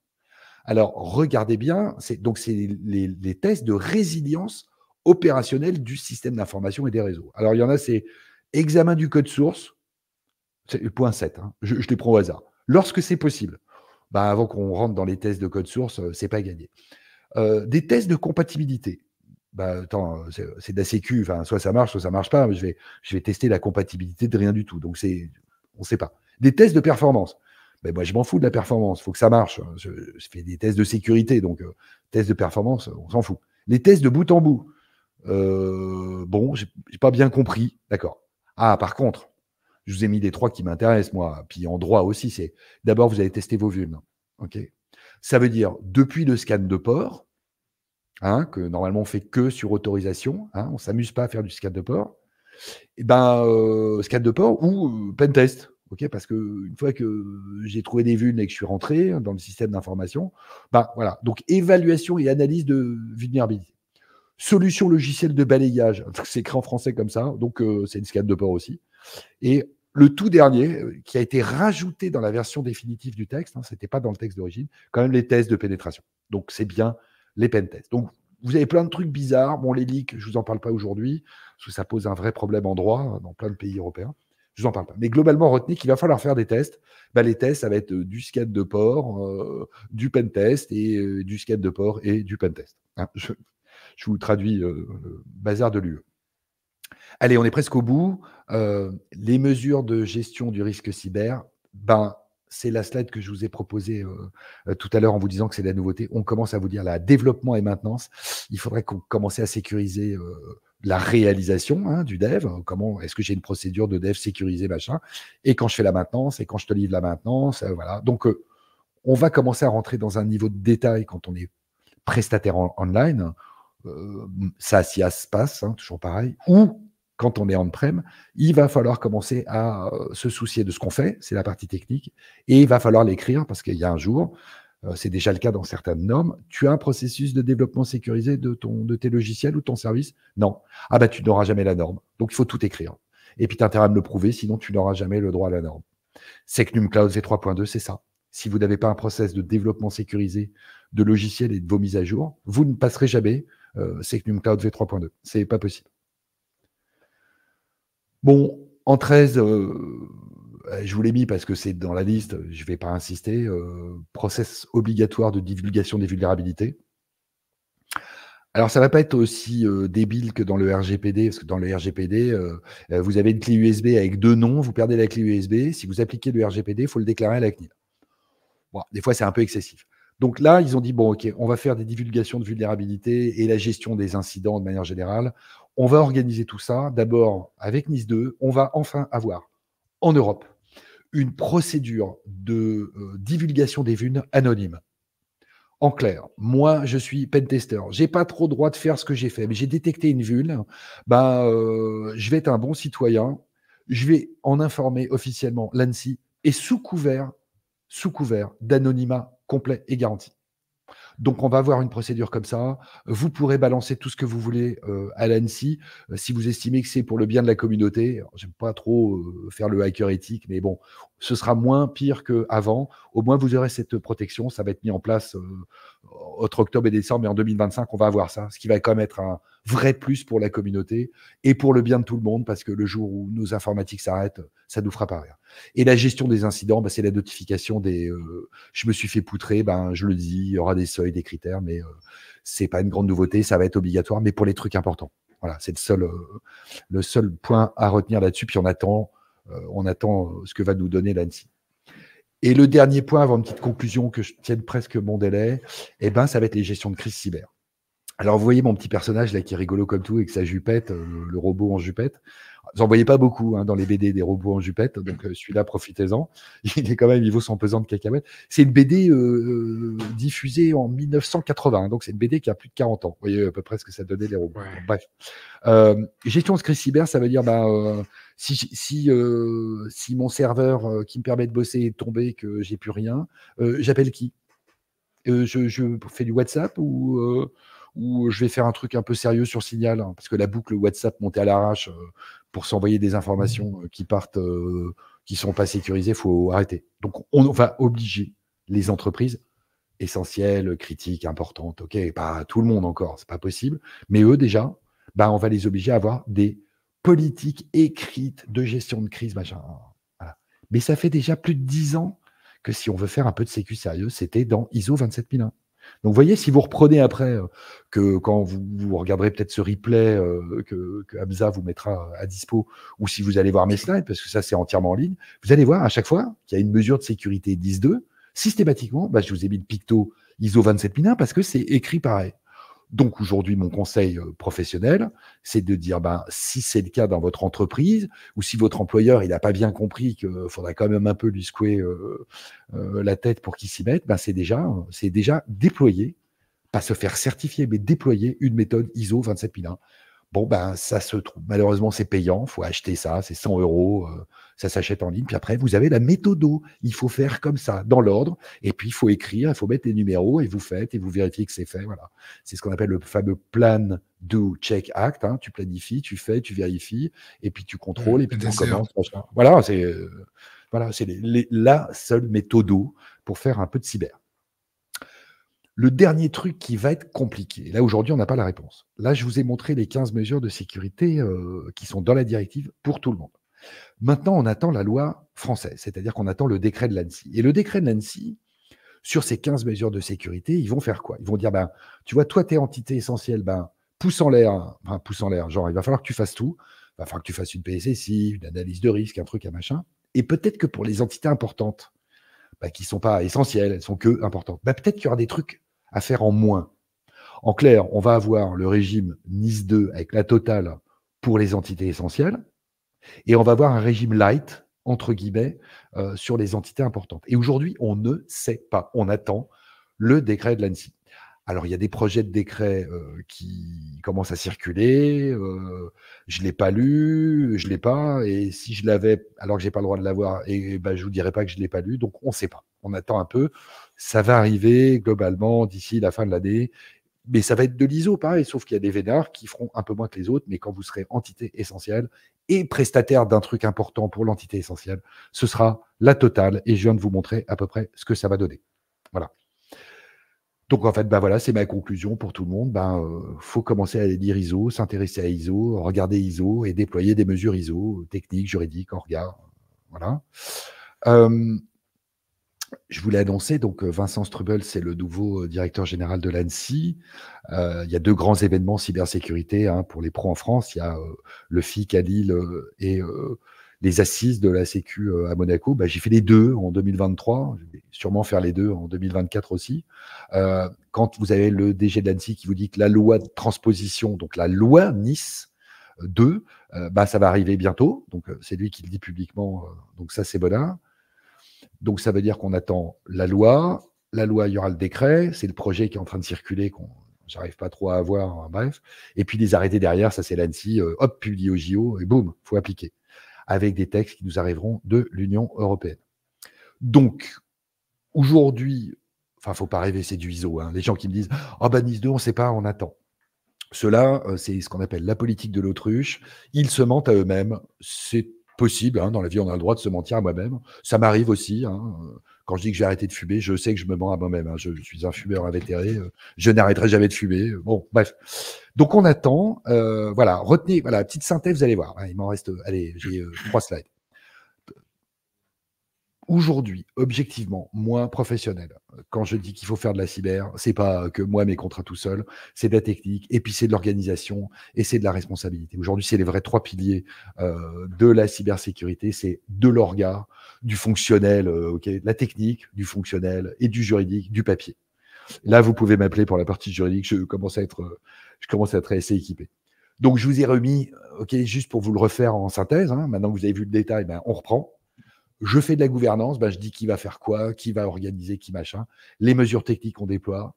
alors, regardez bien, donc c'est les, tests de résilience opérationnelle du système d'information et des réseaux. Alors, il y en a, c'est examen du code source, point 7, hein. je, les prends au hasard. Lorsque c'est possible, ben, avant qu'on rentre dans les tests de code source, euh, c'est pas gagné. Euh, des tests de compatibilité. Ben, c'est de la sécu, soit ça marche, soit ça marche pas, mais je vais, je vais tester la compatibilité de rien du tout. Donc, c'est, on ne sait pas. Des tests de performance moi je m'en fous de la performance, il faut que ça marche. Je, fais des tests de sécurité, donc euh, tests de performance, on s'en fout. Les tests de bout en bout, euh, bon, bon, j'ai pas bien compris, d'accord. Ah, par contre, je vous ai mis des trois qui m'intéressent, moi, puis en droit aussi, c'est d'abord vous allez tester vos vulnes, ok. Ça veut dire depuis le scan de port, hein, que normalement on fait que sur autorisation, hein, on s'amuse pas à faire du scan de port, et eh ben euh, scan de port ou pen test parce que une fois que j'ai trouvé des vulnes et que je suis rentré dans le système d'information, ben voilà. Donc évaluation et analyse de vulnérabilité. Solution logicielle de balayage, [LAUGHS] c'est écrit en français comme ça, donc euh, c'est une scan de port aussi. Et le tout dernier, euh, qui a été rajouté dans la version définitive du texte, hein, ce n'était pas dans le texte d'origine, quand même les tests de pénétration. Donc c'est bien les pen tests. Donc vous avez plein de trucs bizarres, bon les leaks, je ne vous en parle pas aujourd'hui, parce que ça pose un vrai problème en droit hein, dans plein de pays européens je vous en parle pas. Mais globalement, retenez qu'il va falloir faire des tests. Bah, les tests, ça va être euh, du scan de port, euh, du pen test et euh, du scan de port et du pen test. Hein, je, vous traduis le bazar de l'UE. Allez, on est presque au bout. les mesures de gestion du risque cyber, ben, c'est la slide que je vous ai proposée tout à l'heure en vous disant que c'est la nouveauté. On commence à vous dire la développement et maintenance. Il faudrait qu'on commence à sécuriser la réalisation hein, du dev, euh, comment est-ce que j'ai une procédure de dev sécurisée, machin, et quand je fais la maintenance, et quand je te livre la maintenance, euh, voilà. Donc, euh, on va commencer à rentrer dans un niveau de détail quand on est prestataire en, online, ça si ça se passe, hein, toujours pareil, ou quand on est on-prem, il va falloir commencer à se soucier de ce qu'on fait, c'est la partie technique, et il va falloir l'écrire parce qu'il y a un jour, euh, c'est déjà le cas dans certaines normes. Tu as un processus de développement sécurisé de, ton, de tes logiciels ou de ton service Non. Ah ben, tu n'auras jamais la norme. Donc il faut tout écrire. Et puis tu as intérêt à me le prouver, sinon tu n'auras jamais le droit à la norme. Secnum Cloud V3.2, c'est ça. Si vous n'avez pas un process de développement sécurisé de logiciels et de vos mises à jour, vous ne passerez jamais euh, Secnum Cloud V3.2. C'est pas possible. Bon, en 13, bah, je vous l'ai mis parce que c'est dans la liste, je ne vais pas insister, euh, process obligatoire de divulgation des vulnérabilités. Alors, ça ne va pas être aussi euh, débile que dans le RGPD, parce que dans le RGPD, euh, vous avez une clé USB avec deux noms, vous perdez la clé USB. Si vous appliquez le RGPD, il faut le déclarer à la CNIL. des fois, c'est un peu excessif. Donc là, ils ont dit, bon, OK, on va faire des divulgations de vulnérabilité et la gestion des incidents de manière générale. On va organiser tout ça. D'abord, avec nis 2, on va enfin avoir en Europe une procédure de euh, divulgation des vulnes anonyme. En clair, moi, je suis pentester. J'ai pas trop droit de faire ce que j'ai fait, mais j'ai détecté une vulne. Bah, euh, je vais être un bon citoyen. Je vais en informer officiellement l'ANSI et sous couvert, sous couvert d'anonymat complet et garanti. Donc, on va avoir une procédure comme ça. Vous pourrez balancer tout ce que vous voulez euh, à l'ANSI euh, si vous estimez que c'est pour le bien de la communauté. J'aime pas trop euh, faire le hacker éthique, mais bon, ce sera moins pire qu'avant. Au moins, vous aurez cette protection. Ça va être mis en place entre octobre et décembre, mais en 2025, on va avoir ça, ce qui va quand même être un vrai plus pour la communauté et pour le bien de tout le monde, parce que le jour où nos informatiques s'arrêtent, ça nous fera pas rien. Et la gestion des incidents, bah, c'est la notification des je me suis fait poutrer, ben, je le dis, il y aura des seuils des critères, mais euh, c'est pas une grande nouveauté, ça va être obligatoire, mais pour les trucs importants. Voilà, c'est le seul, euh, le seul point à retenir là-dessus, puis on attend, euh, on attend ce que va nous donner l'ANSI. Et le dernier point, avant une petite conclusion, que je tienne presque mon délai, Et eh ben, ça va être les gestions de crise cyber. Alors, vous voyez mon petit personnage là qui est rigolo comme tout et que sa jupette, le robot en jupette. Vous n'en voyez pas beaucoup hein, dans les BD des robots en jupette, donc euh, celui-là, profitez-en. [LAUGHS] Il est quand même, il vaut son pesant de cacahuètes. C'est une BD euh, euh, diffusée en 1980, hein, donc c'est une BD qui a plus de 40 ans. Vous voyez à peu près ce que ça donnait les robots. Bref. gestion de crise cyber, ça veut dire ben, si, mon serveur qui me permet de bosser est tombé, que j'ai plus rien, j'appelle qui je, fais du WhatsApp ou je vais faire un truc un peu sérieux sur Signal, parce que la boucle WhatsApp montée à l'arrache, pour s'envoyer des informations euh, qui partent, euh, qui sont pas sécurisées, faut arrêter. Donc on va obliger les entreprises essentielles, critiques, importantes, ok, pas tout le monde encore, c'est pas possible, mais eux déjà, bah, on va les obliger à avoir des politiques écrites de gestion de crise, machin. Mais ça fait déjà plus de dix ans que si on veut faire un peu de sécu sérieux, c'était dans ISO 27001. Donc, vous voyez, si vous reprenez après, euh, que quand vous, regarderez peut-être ce replay euh, que, Hamza vous mettra à dispo, ou si vous allez voir mes slides, parce que ça, c'est entièrement en ligne, vous allez voir à chaque fois qu'il y a une mesure de sécurité 10.2. Systématiquement, bah, je vous ai mis le picto ISO 27001 parce que c'est écrit pareil. Donc aujourd'hui, mon conseil euh, professionnel, c'est de dire, ben, si c'est le cas dans votre entreprise, ou si votre employeur il n'a pas bien compris qu'il euh, faudra quand même un peu lui secouer euh, la tête pour qu'il s'y mette, ben, c'est déjà, c'est déjà déployer, pas se faire certifier, mais déployer une méthode ISO 27001 Bon, ben, ça se trouve. Malheureusement, c'est payant. Il faut acheter ça. C'est 100 euros. Euh, ça s'achète en ligne. Puis après, vous avez la méthode. Il faut faire comme ça, dans l'ordre. Et puis, il faut écrire. Il faut mettre les numéros. Et vous faites. Et vous vérifiez que c'est fait. Voilà. C'est ce qu'on appelle le fameux plan, do, check, act. Hein. Tu planifies, tu fais, tu vérifies. Et puis, tu contrôles. Et puis, tu commences. Voilà. C'est euh, voilà, c'est la seule méthode pour faire un peu de cyber. Le dernier truc qui va être compliqué, là aujourd'hui on n'a pas la réponse. Là je vous ai montré les 15 mesures de sécurité euh, qui sont dans la directive pour tout le monde. Maintenant on attend la loi française, c'est-à-dire qu'on attend le décret de l'ANSI. Et le décret de l'ANSI, sur ces 15 mesures de sécurité, ils vont faire quoi Ils vont dire, ben, tu vois, toi t'es entité essentielle, ben, pousse en l'air, ben, en l'air, genre il va falloir que tu fasses tout, il va falloir que tu fasses une PSSI, une analyse de risque, un truc, un machin. Et peut-être que pour les entités importantes, ben, qui ne sont pas essentielles, elles sont que importantes. Ben, peut-être qu'il y aura des trucs à faire en moins. En clair, on va avoir le régime Nice 2 avec la totale pour les entités essentielles, et on va avoir un régime light, entre guillemets, euh, sur les entités importantes. Et aujourd'hui, on ne sait pas, on attend le décret de l'ANSI. Alors, il y a des projets de décret euh, qui commencent à circuler. Euh, je ne l'ai pas lu, je ne l'ai pas. Et si je l'avais, alors que je n'ai pas le droit de l'avoir, et, ben, je ne vous dirais pas que je ne l'ai pas lu. Donc, on ne sait pas. On attend un peu. Ça va arriver globalement d'ici la fin de l'année. Mais ça va être de l'ISO, pareil, sauf qu'il y a des vénards qui feront un peu moins que les autres. Mais quand vous serez entité essentielle et prestataire d'un truc important pour l'entité essentielle, ce sera la totale. Et je viens de vous montrer à peu près ce que ça va donner. Voilà. Donc en fait, bah, voilà, c'est ma conclusion pour tout le monde. Ben, euh, faut commencer à lire ISO, s'intéresser à ISO, regarder ISO et déployer des mesures ISO, techniques, juridiques, en regard. Voilà. Euh, je voulais l'ai donc euh, Vincent Strubel, c'est le nouveau directeur général de l'ANSI. il y a deux grands événements cybersécurité hein, pour les pros en France. Il y a le FIC à Lille et les assises de la Sécu euh, à Monaco. Bah, j'ai fait les deux en 2023. Je vais sûrement faire les deux en 2024 aussi. Euh, quand vous avez le DG de l'ANSI qui vous dit que la loi de transposition, donc la loi Nice 2, euh, bah, ça va arriver bientôt. Donc, c'est lui qui le dit publiquement. donc, ça, c'est Bonin. Donc, ça veut dire qu'on attend la loi. La loi, il y aura le décret. C'est le projet qui est en train de circuler qu'on j'arrive pas trop à avoir, hein, bref. Et puis les arrêtés derrière, ça c'est l'ANSI, hop, publié au JO, et boum, faut appliquer avec des textes qui nous arriveront de l'Union européenne. Donc, aujourd'hui, enfin, faut pas rêver, c'est du ISO. Hein. les gens qui me disent Ah ben Nice 2, on ne sait pas, on attend. Cela, euh, c'est ce qu'on appelle la politique de l'autruche. Ils se mentent à eux-mêmes. C'est possible. Hein. dans la vie, on a le droit de se mentir à moi-même. Ça m'arrive aussi. Hein. Quand je dis que j'ai arrêté de fumer, je sais que je me mens à moi-même. Hein. Je, suis un fumeur invétéré. Euh, je n'arrêterai jamais de fumer. Euh, bon, bref. Donc on attend. Euh, voilà, retenez, voilà, petite synthèse, vous allez voir. Hein, il m'en reste, allez, j'ai trois slides aujourd'hui, objectivement, moi, professionnel, quand je dis qu'il faut faire de la cyber, c'est pas que moi, mes contrats tout seul, c'est de la technique, et puis c'est de l'organisation, et c'est de la responsabilité. Aujourd'hui, c'est les vrais trois piliers euh, de la cybersécurité, c'est de l'orga, du fonctionnel, euh, la technique, du fonctionnel, et du juridique, du papier. Là, vous pouvez m'appeler pour la partie juridique, je commence à être, euh, je commence à être assez équipé. Donc, je vous ai remis, ok, juste pour vous le refaire en synthèse, hein. maintenant que vous avez vu le détail, ben, on reprend je fais de la gouvernance, bah, je dis qui va faire quoi, qui va organiser, qui machin, les mesures techniques qu'on déploie,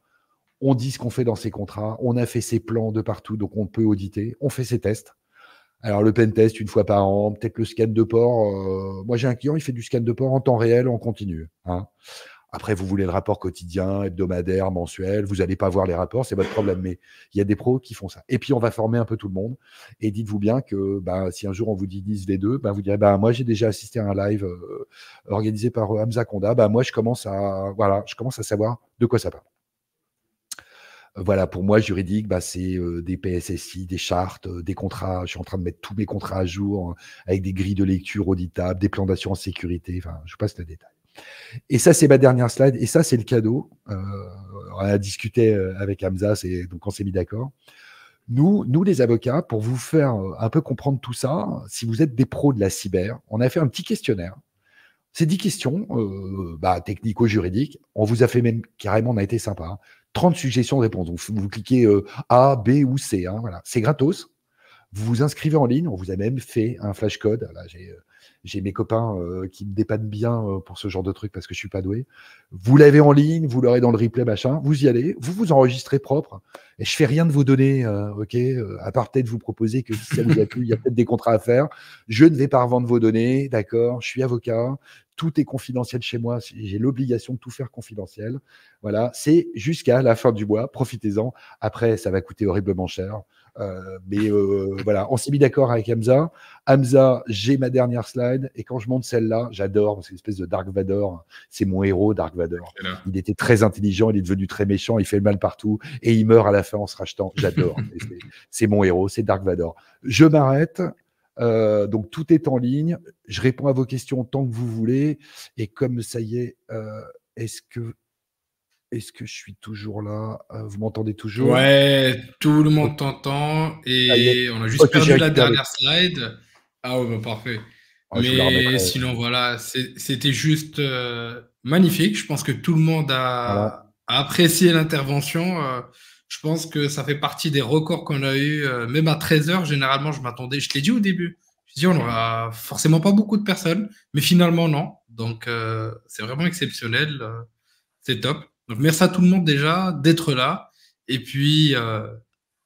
on dit ce qu'on fait dans ces contrats, on a fait ses plans de partout, donc on peut auditer, on fait ses tests. Alors le pen test une fois par an, peut-être le scan de port. Euh, moi j'ai un client, il fait du scan de port en temps réel, en continu. Hein. Après, vous voulez le rapport quotidien, hebdomadaire, mensuel, vous n'allez pas voir les rapports, c'est votre problème. Mais il y a des pros qui font ça. Et puis, on va former un peu tout le monde. Et dites-vous bien que ben, si un jour on vous dit 10 V2, ben, vous direz bah Moi, j'ai déjà assisté à un live euh, organisé par euh, Hamza Konda. bah moi, je commence, à, voilà, je commence à savoir de quoi ça parle euh, voilà, pour moi, juridique, bah, c'est des PSSI, des chartes, des contrats. Je suis en train de mettre tous mes contrats à jour hein, avec des grilles de lecture auditables, des plans d'assurance sécurité. Enfin, je vous passe le détails. Et ça, c'est ma dernière slide. Et ça, c'est le cadeau. Euh, on a discuté euh, avec Hamza, c'est, donc on s'est mis d'accord. Nous, nous, les avocats, pour vous faire euh, un peu comprendre tout ça, si vous êtes des pros de la cyber, on a fait un petit questionnaire. C'est 10 questions bah, technico-juridiques. On vous a fait même carrément, on a été sympa. 30 suggestions de réponses. vous cliquez A, B ou C. Hein, voilà. C'est gratos. Vous vous inscrivez en ligne. On vous a même fait un flashcode. Là, j'ai, j'ai mes copains euh, qui me dépannent bien euh, pour ce genre de truc parce que je suis pas doué. Vous l'avez en ligne, vous l'aurez dans le replay, machin. Vous y allez, vous vous enregistrez propre. Et je fais rien de vos données, euh, ok À part peut-être vous proposer que si ça vous a plu, il y a peut-être des contrats à faire. Je ne vais pas revendre vos données, d'accord Je suis avocat. Tout est confidentiel chez moi. J'ai l'obligation de tout faire confidentiel. Voilà, c'est jusqu'à la fin du mois. Profitez-en. Après, ça va coûter horriblement cher. Euh, mais euh, voilà, on s'est mis d'accord avec Hamza. Hamza, j'ai ma dernière slide, et quand je monte celle-là, j'adore, c'est une espèce de Dark Vador, c'est mon héros, Dark Vador. Il était très intelligent, il est devenu très méchant, il fait le mal partout, et il meurt à la fin en se rachetant. J'adore, [LAUGHS] c'est mon héros, c'est Dark Vador. Je m'arrête, euh, donc tout est en ligne. Je réponds à vos questions tant que vous voulez. Et comme ça y est, est-ce que est-ce que je suis toujours là euh, Vous m'entendez toujours Ouais, tout le monde t'entend et on a juste perdu la dernière slide. Ah ouais, bah, parfait. Ah, mais sinon, voilà, c'était juste euh, magnifique. Je pense que tout le monde a, apprécié l'intervention. Euh, je pense que ça fait partie des records qu'on a eu. même à 13h, généralement, je m'attendais, je t'ai dit au début, je dis on aura forcément pas beaucoup de personnes, mais finalement non. Donc c'est vraiment exceptionnel, c'est top merci à tout le monde déjà d'être là. Et puis, euh,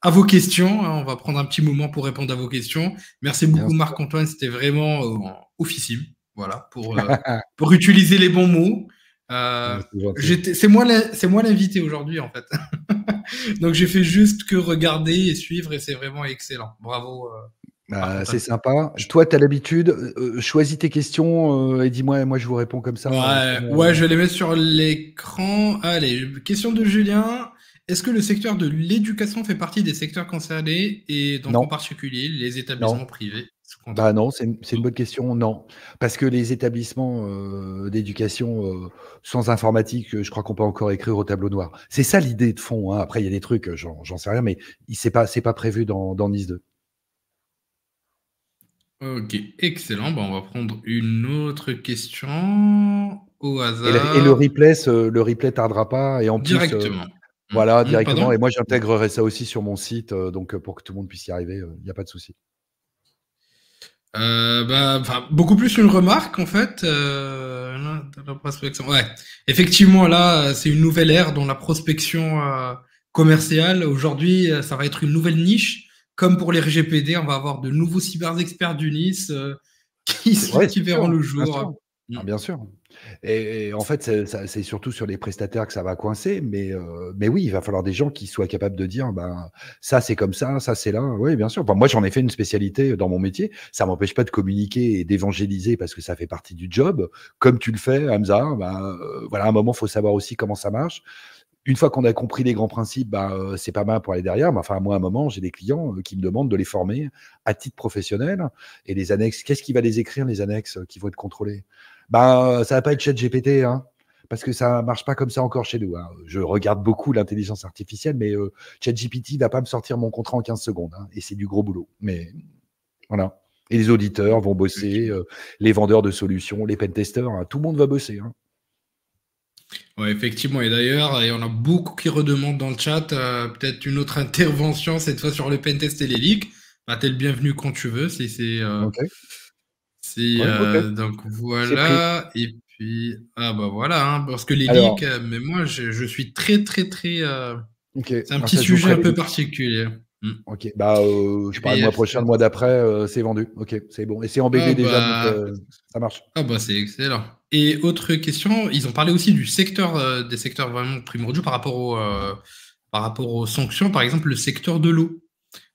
à vos questions, hein, on va prendre un petit moment pour répondre à vos questions. Merci beaucoup, Marc-Antoine. C'était vraiment euh, officiel Voilà, pour, euh, [LAUGHS] pour utiliser les bons mots. c'est moi c'est moi l'invité aujourd'hui en fait. [LAUGHS] Donc j'ai fait juste que regarder et suivre et c'est vraiment excellent. Bravo. Bah, c'est sympa. Toi, tu as l'habitude. Euh, euh, choisis tes questions euh, et dis-moi, moi je vous réponds comme ça. Hein. Ouais, je vais les mettre sur l'écran. Allez, question de Julien. Est-ce que le secteur de l'éducation fait partie des secteurs concernés et donc en particulier les établissements privés bah non, c'est une, bonne question, non. Parce que les établissements d'éducation sans informatique, je crois qu'on peut encore écrire au tableau noir. C'est ça l'idée de fond. Hein. Après, il y a des trucs, j'en sais rien, mais c'est pas, pas prévu dans, dans Nice 2. Ok, excellent. Bah, on va prendre une autre question au hasard. Et, le replay, le replay tardera pas. Et en plus, euh, Directement. voilà, mm, mm, directement. Et moi, j'intégrerai ça aussi sur mon site, euh, donc euh, pour que tout le monde puisse y arriver, il n'y a pas de souci. Bah, beaucoup plus une remarque en fait effectivement là, c'est une nouvelle ère dans la prospection commerciale. Aujourd'hui, ça va être une nouvelle niche comme pour les RGPD, on va avoir de nouveaux cyber experts du Nice euh, [LAUGHS] qui, verront le jour. Mm. Bien sûr. Et, en fait, c'est surtout sur les prestataires que ça va coincer, mais, euh, mais oui, il va falloir des gens qui soient capables de dire ben, ça c'est comme ça, ça c'est là. Oui, bien sûr. moi, j'en ai fait une spécialité dans mon métier. Ça ne m'empêche pas de communiquer et d'évangéliser parce que ça fait partie du job. Comme tu le fais, Hamza, ben, euh, voilà, à un moment, il faut savoir aussi comment ça marche une fois qu'on a compris les grands principes, bah, euh, c'est pas mal pour aller derrière. Mais enfin, moi, à un moment, j'ai des clients euh, qui me demandent de les former à titre professionnel. Et les annexes, qu'est-ce qui va les écrire, les annexes euh, qui vont être contrôlées bah, Ça va pas être chat GPT, hein, parce que ça marche pas comme ça encore chez nous. Hein. Je regarde beaucoup l'intelligence artificielle, mais chat GPT va pas me sortir mon contrat en 15 secondes. Hein, et c'est du gros boulot. Mais voilà. Et les auditeurs vont bosser, les vendeurs de solutions, les pentesters, tout le monde va bosser. Ouais, effectivement. Et d'ailleurs, il y en a beaucoup qui redemandent dans le chat euh, peut-être une autre [LAUGHS] intervention, cette fois sur le pentest et les leaks. t'es le bienvenu quand tu veux. Si c'est. Euh, euh, donc voilà. Et puis, ah bah voilà, hein, parce que les leaks, mais moi, je, suis très, très, très. C'est un petit sujet un peu particulier. Hmm. Ok, bah, je parle le mois prochain, le mois d'après, c'est vendu. Ok, c'est bon. Et c'est en ah déjà, bah, ça marche. Ah bah c'est excellent. Et autre question, ils ont parlé aussi du secteur, euh, des secteurs vraiment primordiaux par rapport, au, euh, par rapport aux sanctions, par exemple le secteur de l'eau.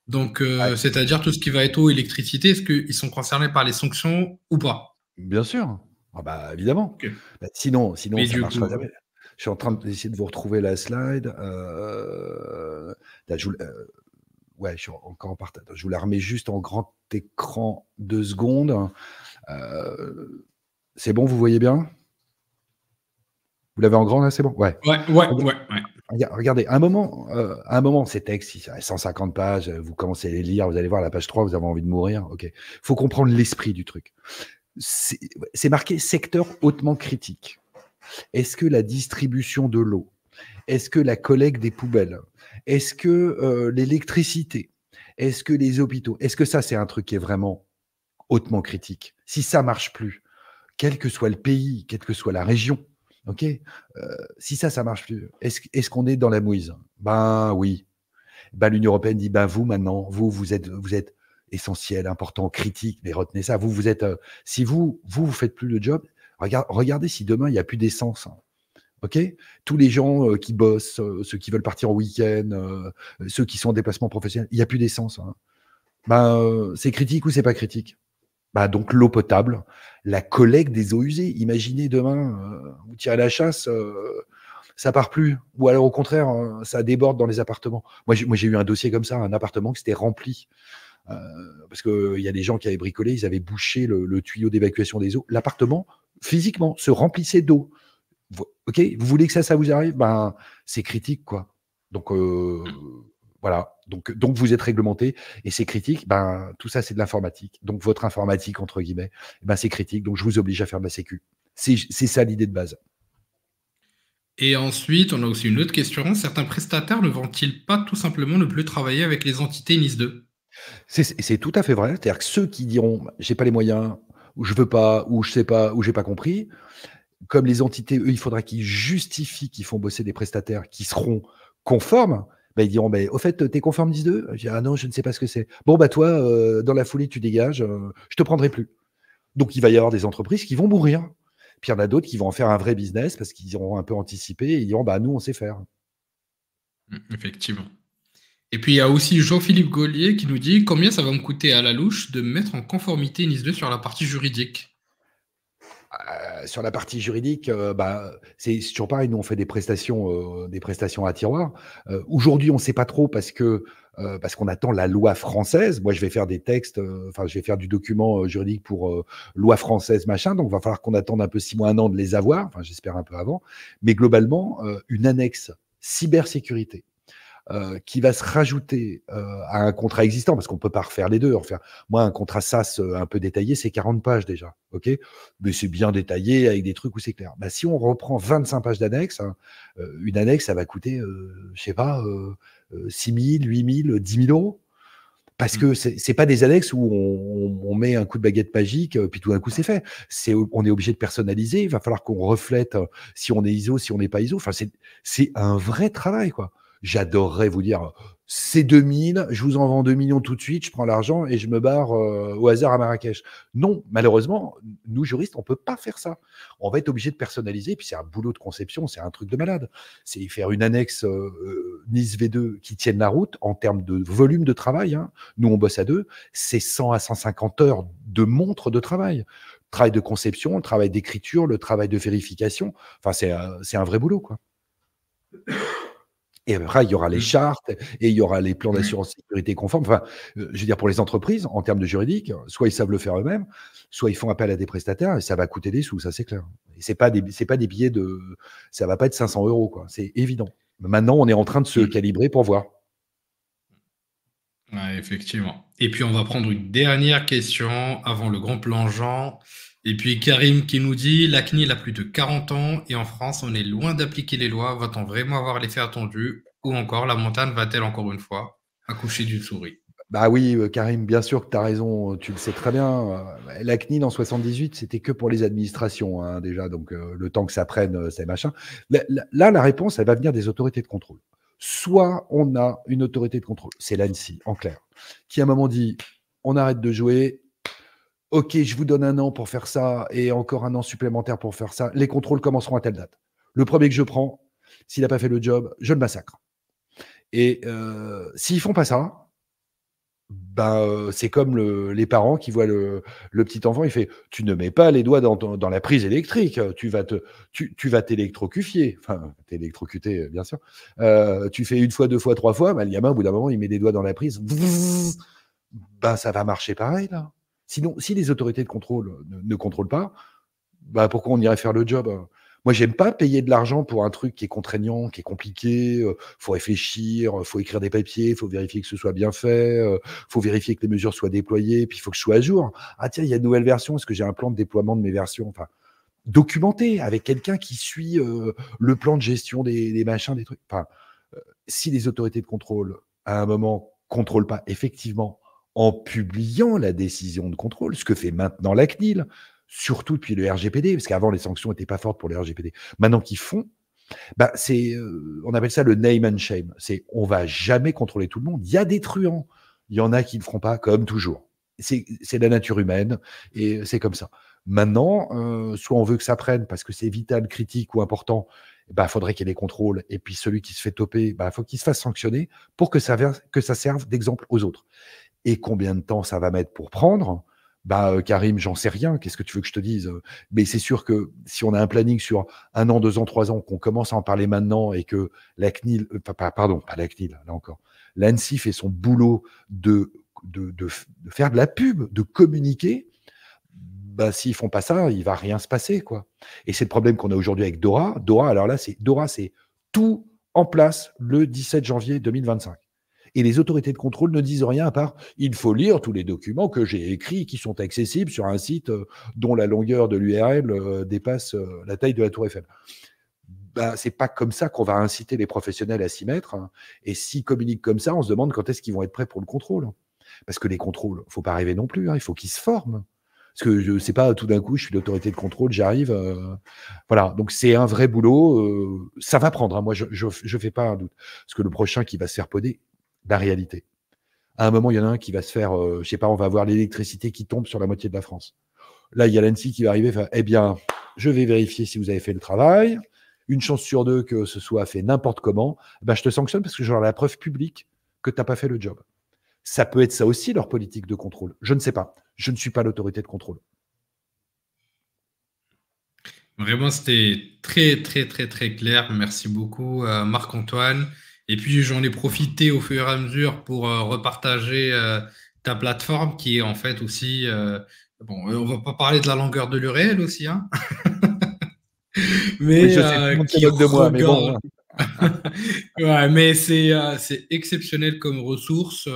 Donc, euh, c'est-à-dire tout ce qui va être eau, électricité, est-ce qu'ils sont concernés par les sanctions ou pas Bien sûr, ah bah, évidemment. Bah, sinon, sinon marche Je suis en train d'essayer de vous retrouver la slide. je, ouais, je suis encore partage. Je vous la remets juste en grand écran deux secondes. C'est bon, vous voyez bien Vous l'avez en grand là, c'est bon ouais. Ouais, ouais. ouais, Regardez, à un moment, euh, un moment, ces textes, 150 pages, euh, vous commencez à les lire, vous allez voir la page 3, vous avez envie de mourir. Ok, faut comprendre l'esprit du truc. C'est marqué secteur hautement critique. Est-ce que la distribution de l'eau Est-ce que la collecte des poubelles Est-ce que euh, l'électricité Est-ce que les hôpitaux Est-ce que ça, c'est un truc qui est vraiment hautement critique Si ça marche plus, quel que soit le pays, quelle que soit la région. Ok, euh, si ça, ça marche plus. Est-ce est qu'on est dans la mouise Ben oui. Ben l'Union européenne dit ben vous maintenant, vous vous êtes vous êtes essentiel, important, critique, mais retenez ça. Vous vous êtes euh, si vous vous faites plus le job, regardez si demain il n'y a plus d'essence. Hein, ok, tous les gens euh, qui bossent, ceux qui veulent partir en week-end, ceux qui sont en déplacement professionnel, il n'y a plus d'essence. Hein. Ben c'est critique ou c'est pas critique bah, donc l'eau potable, la collecte des eaux usées. Imaginez demain, euh, vous tirez la chasse, euh, ça part plus. Ou alors au contraire, euh, ça déborde dans les appartements. Moi, j'ai eu un dossier comme ça, un appartement qui s'était rempli. parce que il y a des gens qui avaient bricolé, ils avaient bouché le, le tuyau d'évacuation des eaux. L'appartement, physiquement, se remplissait d'eau. Ok, vous voulez que ça, ça vous arrive Ben, c'est critique, quoi. Donc voilà, donc, vous êtes réglementé et c'est critique. Ben, tout ça, c'est de l'informatique. Donc, votre informatique, entre guillemets, eh ben, c'est critique. Donc, je vous oblige à faire de la sécu. C'est ça l'idée de base. Et ensuite, on a aussi une autre question. Certains prestataires ne vont-ils pas tout simplement ne plus travailler avec les entités NIS 2 C'est tout à fait vrai. C'est-à-dire que ceux qui diront j'ai pas les moyens, ou je veux pas, ou je sais pas, ou j'ai pas compris, comme les entités, eux, il faudra qu'ils justifient qu'ils font bosser des prestataires qui seront conformes, bah, ils diront «Bah, Au fait, t'es conforme NIS 2 Je dis Ah non, je ne sais pas ce que c'est. Bon, bah, toi, euh, dans la foulée, tu dégages, je euh, je te prendrai plus. Donc, il va y avoir des entreprises qui vont mourir. Puis il y en a d'autres qui vont en faire un vrai business parce qu'ils auront un peu anticipé et ils diront Bah nous, on sait faire. Mmh, effectivement. Et puis il y a aussi Jean-Philippe Gaulier qui nous dit Combien ça va me coûter à la louche de mettre en conformité NIS 2 sur la partie juridique euh, sur la partie juridique, euh, bah, c'est toujours pareil. Nous, on fait des prestations, euh, des prestations à tiroir. Aujourd'hui, on ne sait pas trop parce que parce qu'on attend la loi française. Moi, je vais faire des textes, enfin, je vais faire du document juridique pour loi française, machin. Donc, il va falloir qu'on attende un peu six mois, un an de les avoir. Enfin, j'espère un peu avant. Mais globalement, une annexe cybersécurité euh, qui va se rajouter euh, à un contrat existant, parce qu'on peut pas refaire les deux. Enfin, moi, un contrat sas euh, un peu détaillé, c'est 40 pages déjà. ok Mais c'est bien détaillé avec des trucs où c'est clair. Bah, si on reprend 25 pages d'annexe, hein, une annexe, ça va coûter, je sais pas, 6 000, 8 000, 10 000 euros. Parce mmh. que c'est pas des annexes où on, met un coup de baguette magique, puis tout d'un coup c'est fait. C'est, on est obligé de personnaliser, il va falloir qu'on reflète si on est ISO, si on n'est pas ISO. Enfin, c'est, c'est un vrai travail. quoi j'adorerais vous dire c'est 2000, je vous en vends 2 millions tout de suite, je prends l'argent et je me barre euh, au hasard à Marrakech. Non, malheureusement, nous juristes, on peut pas faire ça. On va être obligé de personnaliser, puis c'est un boulot de conception, c'est un truc de malade. C'est faire une annexe euh, euh, Nice V2 qui tienne la route en termes de volume de travail. Hein. Nous, on bosse à deux, c'est 100 à 150 heures de montre de travail. travail de conception, le travail d'écriture, le travail de vérification. Enfin, c'est un vrai boulot, quoi. Et il y aura les mmh. chartes et il y aura les plans mmh. d'assurance sécurité conformes. Enfin, euh, je veux dire, pour les entreprises, en termes de juridique, soit ils savent le faire eux-mêmes, soit ils font appel à des prestataires et ça va coûter des sous, ça c'est clair. Et c'est pas des, pas des billets de, ça va pas être 500 euros, quoi. C'est évident. Maintenant, on est en train de se mmh. calibrer pour voir. effectivement. Et puis, on va prendre une dernière question avant le grand plan et puis Karim qui nous dit la CNIL a plus de 40 ans et en France, on est loin d'appliquer les lois. Va-t-on vraiment avoir l'effet attendu Ou encore, la montagne va-t-elle encore une fois accoucher d'une souris bah oui, euh, Karim, bien sûr que tu as raison, tu le sais très bien. Euh, la CNIL en 78, c'était que pour les administrations, hein, déjà, donc euh, le temps que ça prenne, c'est machin. Là, la réponse, elle va venir des autorités de contrôle. Soit on a une autorité de contrôle, c'est l'ANSI, en clair, qui à un moment dit on arrête de jouer, OK, je vous donne un an pour faire ça et encore un an supplémentaire pour faire ça. Les contrôles commenceront à telle date. Le premier que je prends, s'il n'a pas fait le job, je le massacre. Et s'ils euh, s'ils font pas ça, ben, euh, c'est comme les parents qui voient le, petit enfant, il fait Tu ne mets pas les doigts dans, la prise électrique, tu vas te, tu, t'électrocufier, enfin, t'électrocuter, bien sûr. Euh, tu fais une fois, deux fois, trois fois, ben, le gamin, au bout d'un moment, il met des doigts dans la prise, ben, ça va marcher pareil, là. Sinon, si les autorités de contrôle euh, ne, contrôlent pas, bah pourquoi on irait faire le job euh moi, j'aime pas payer de l'argent pour un truc qui est contraignant, qui est compliqué. Euh, faut réfléchir, faut écrire des papiers, faut vérifier que ce soit bien fait, faut vérifier que les mesures soient déployées, puis il faut que je sois à jour. Ah tiens, il y a une nouvelle version. Est-ce que j'ai un plan de déploiement de mes versions Enfin, documenté avec quelqu'un qui suit le plan de gestion des, des machins, des trucs. Enfin, si les autorités de contrôle à un moment contrôlent pas effectivement en publiant la décision de contrôle, ce que fait maintenant la CNIL, surtout depuis le RGPD, parce qu'avant les sanctions n'étaient pas fortes pour le RGPD. Maintenant qu'ils font, bah, c'est, euh, on appelle ça le name and shame. C'est, on va jamais contrôler tout le monde. Il y a des truands, il y en a qui ne feront pas, comme toujours. C'est, c'est la nature humaine et c'est comme ça. Maintenant, euh, soit on veut que ça prenne parce que c'est vital, critique ou important, il bah, faudrait qu'il y ait des contrôles. Et puis celui qui se fait toper, il bah, faut qu'il se fasse sanctionner pour que ça, que ça serve d'exemple aux autres et combien de temps ça va mettre pour prendre bah, euh, Karim, j'en sais rien, qu'est-ce que tu veux que je te dise euh. Mais c'est sûr que si on a un planning sur un an, deux ans, trois ans, qu'on commence à en parler maintenant et que la CNIL, euh, pardon, pas la CNIL, là encore, l'ANSI fait son boulot de, de, faire de la pub, de communiquer, bah, s'ils font pas ça, il va rien se passer. quoi. Et c'est le problème qu'on a aujourd'hui avec Dora. Dora, alors là, c'est Dora, c'est tout en place le 17 janvier 2025. Et les autorités de contrôle ne disent rien à part il faut lire tous les documents que j'ai écrits qui sont accessibles sur un site euh, dont la longueur de l'URL euh, dépasse euh, la taille de la Tour Eiffel. Ben, c'est pas comme ça qu'on va inciter les professionnels à s'y mettre. Hein. Et s'ils communiquent comme ça, on se demande quand est-ce qu'ils vont être prêts pour le contrôle. Hein. Parce que les contrôles, faut pas rêver non plus. Hein. il faut qu'ils se forment. Parce que je sais pas, tout d'un coup, je suis l'autorité de contrôle, j'arrive. voilà, donc c'est un vrai boulot. ça va prendre. moi, je, ne fais pas un doute. Parce que le prochain qui va se faire poder, la réalité. À un moment, il y en a un qui va se faire, je euh, je sais pas, on va avoir l'électricité qui tombe sur la moitié de la France. Là, il y a l'ANSI qui va arriver, eh bien, je vais vérifier si vous avez fait le travail. Une chance sur deux que ce soit fait n'importe comment, eh ben, je te sanctionne parce que j'aurai la preuve publique que tu n'as pas fait le job. Ça peut être ça aussi leur politique de contrôle. Je ne sais pas. Je ne suis pas l'autorité de contrôle. Vraiment, c'était très, très, très, très clair. Merci beaucoup, euh, Marc-Antoine. Et puis j'en ai profité au fur et à mesure pour euh, repartager euh, ta plateforme qui est en fait aussi. Euh, bon, on va pas parler de la longueur de l'URL aussi, hein. [LAUGHS] Mais mais bon. [LAUGHS] mais c'est exceptionnel comme ressource.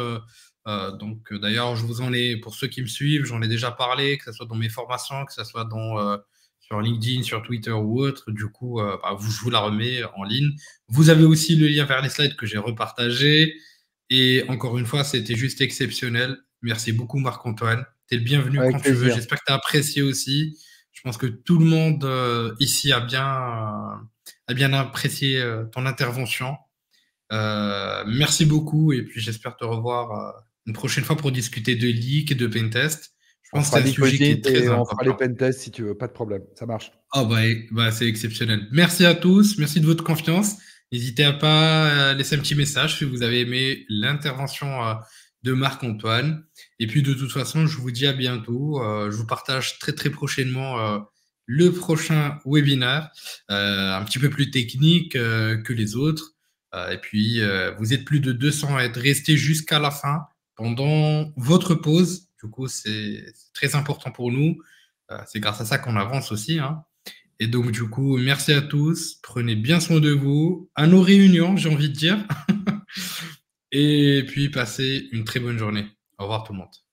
donc d'ailleurs, je vous en ai, pour ceux qui me suivent, j'en ai déjà parlé, que ce soit dans mes formations, que ce soit dans LinkedIn, sur Twitter ou autre. Du coup, euh, bah, vous, je vous la remets en ligne. Vous avez aussi le lien vers les slides que j'ai repartagé. Et encore une fois, c'était juste exceptionnel. Merci beaucoup, Marc-Antoine. Tu es le bienvenu quand tu veux. J'espère que tu as apprécié aussi. Je pense que tout le monde euh, ici a bien, euh, a bien apprécié ton intervention. merci beaucoup et puis j'espère te revoir une prochaine fois pour discuter de leak et de pentest. On fera les pentests si tu veux, pas de problème, ça marche. Ah bah, bah c'est exceptionnel. Merci à tous, merci de votre confiance. N'hésitez à pas euh, laisser un petit message si vous avez aimé l'intervention euh, de Marc-Antoine. Et puis de toute façon, je vous dis à bientôt. Euh, je vous partage très très prochainement le prochain webinaire, un petit peu plus technique que les autres. Et puis, vous êtes plus de 200 à être restés jusqu'à la fin pendant votre pause du coup, c'est très important pour nous. Euh, c'est grâce à ça qu'on avance aussi. Hein. Et donc, du coup, merci à tous. Prenez bien soin de vous. À nos réunions, j'ai envie de dire. [LAUGHS] Et puis, passez une très bonne journée. Au revoir tout le monde.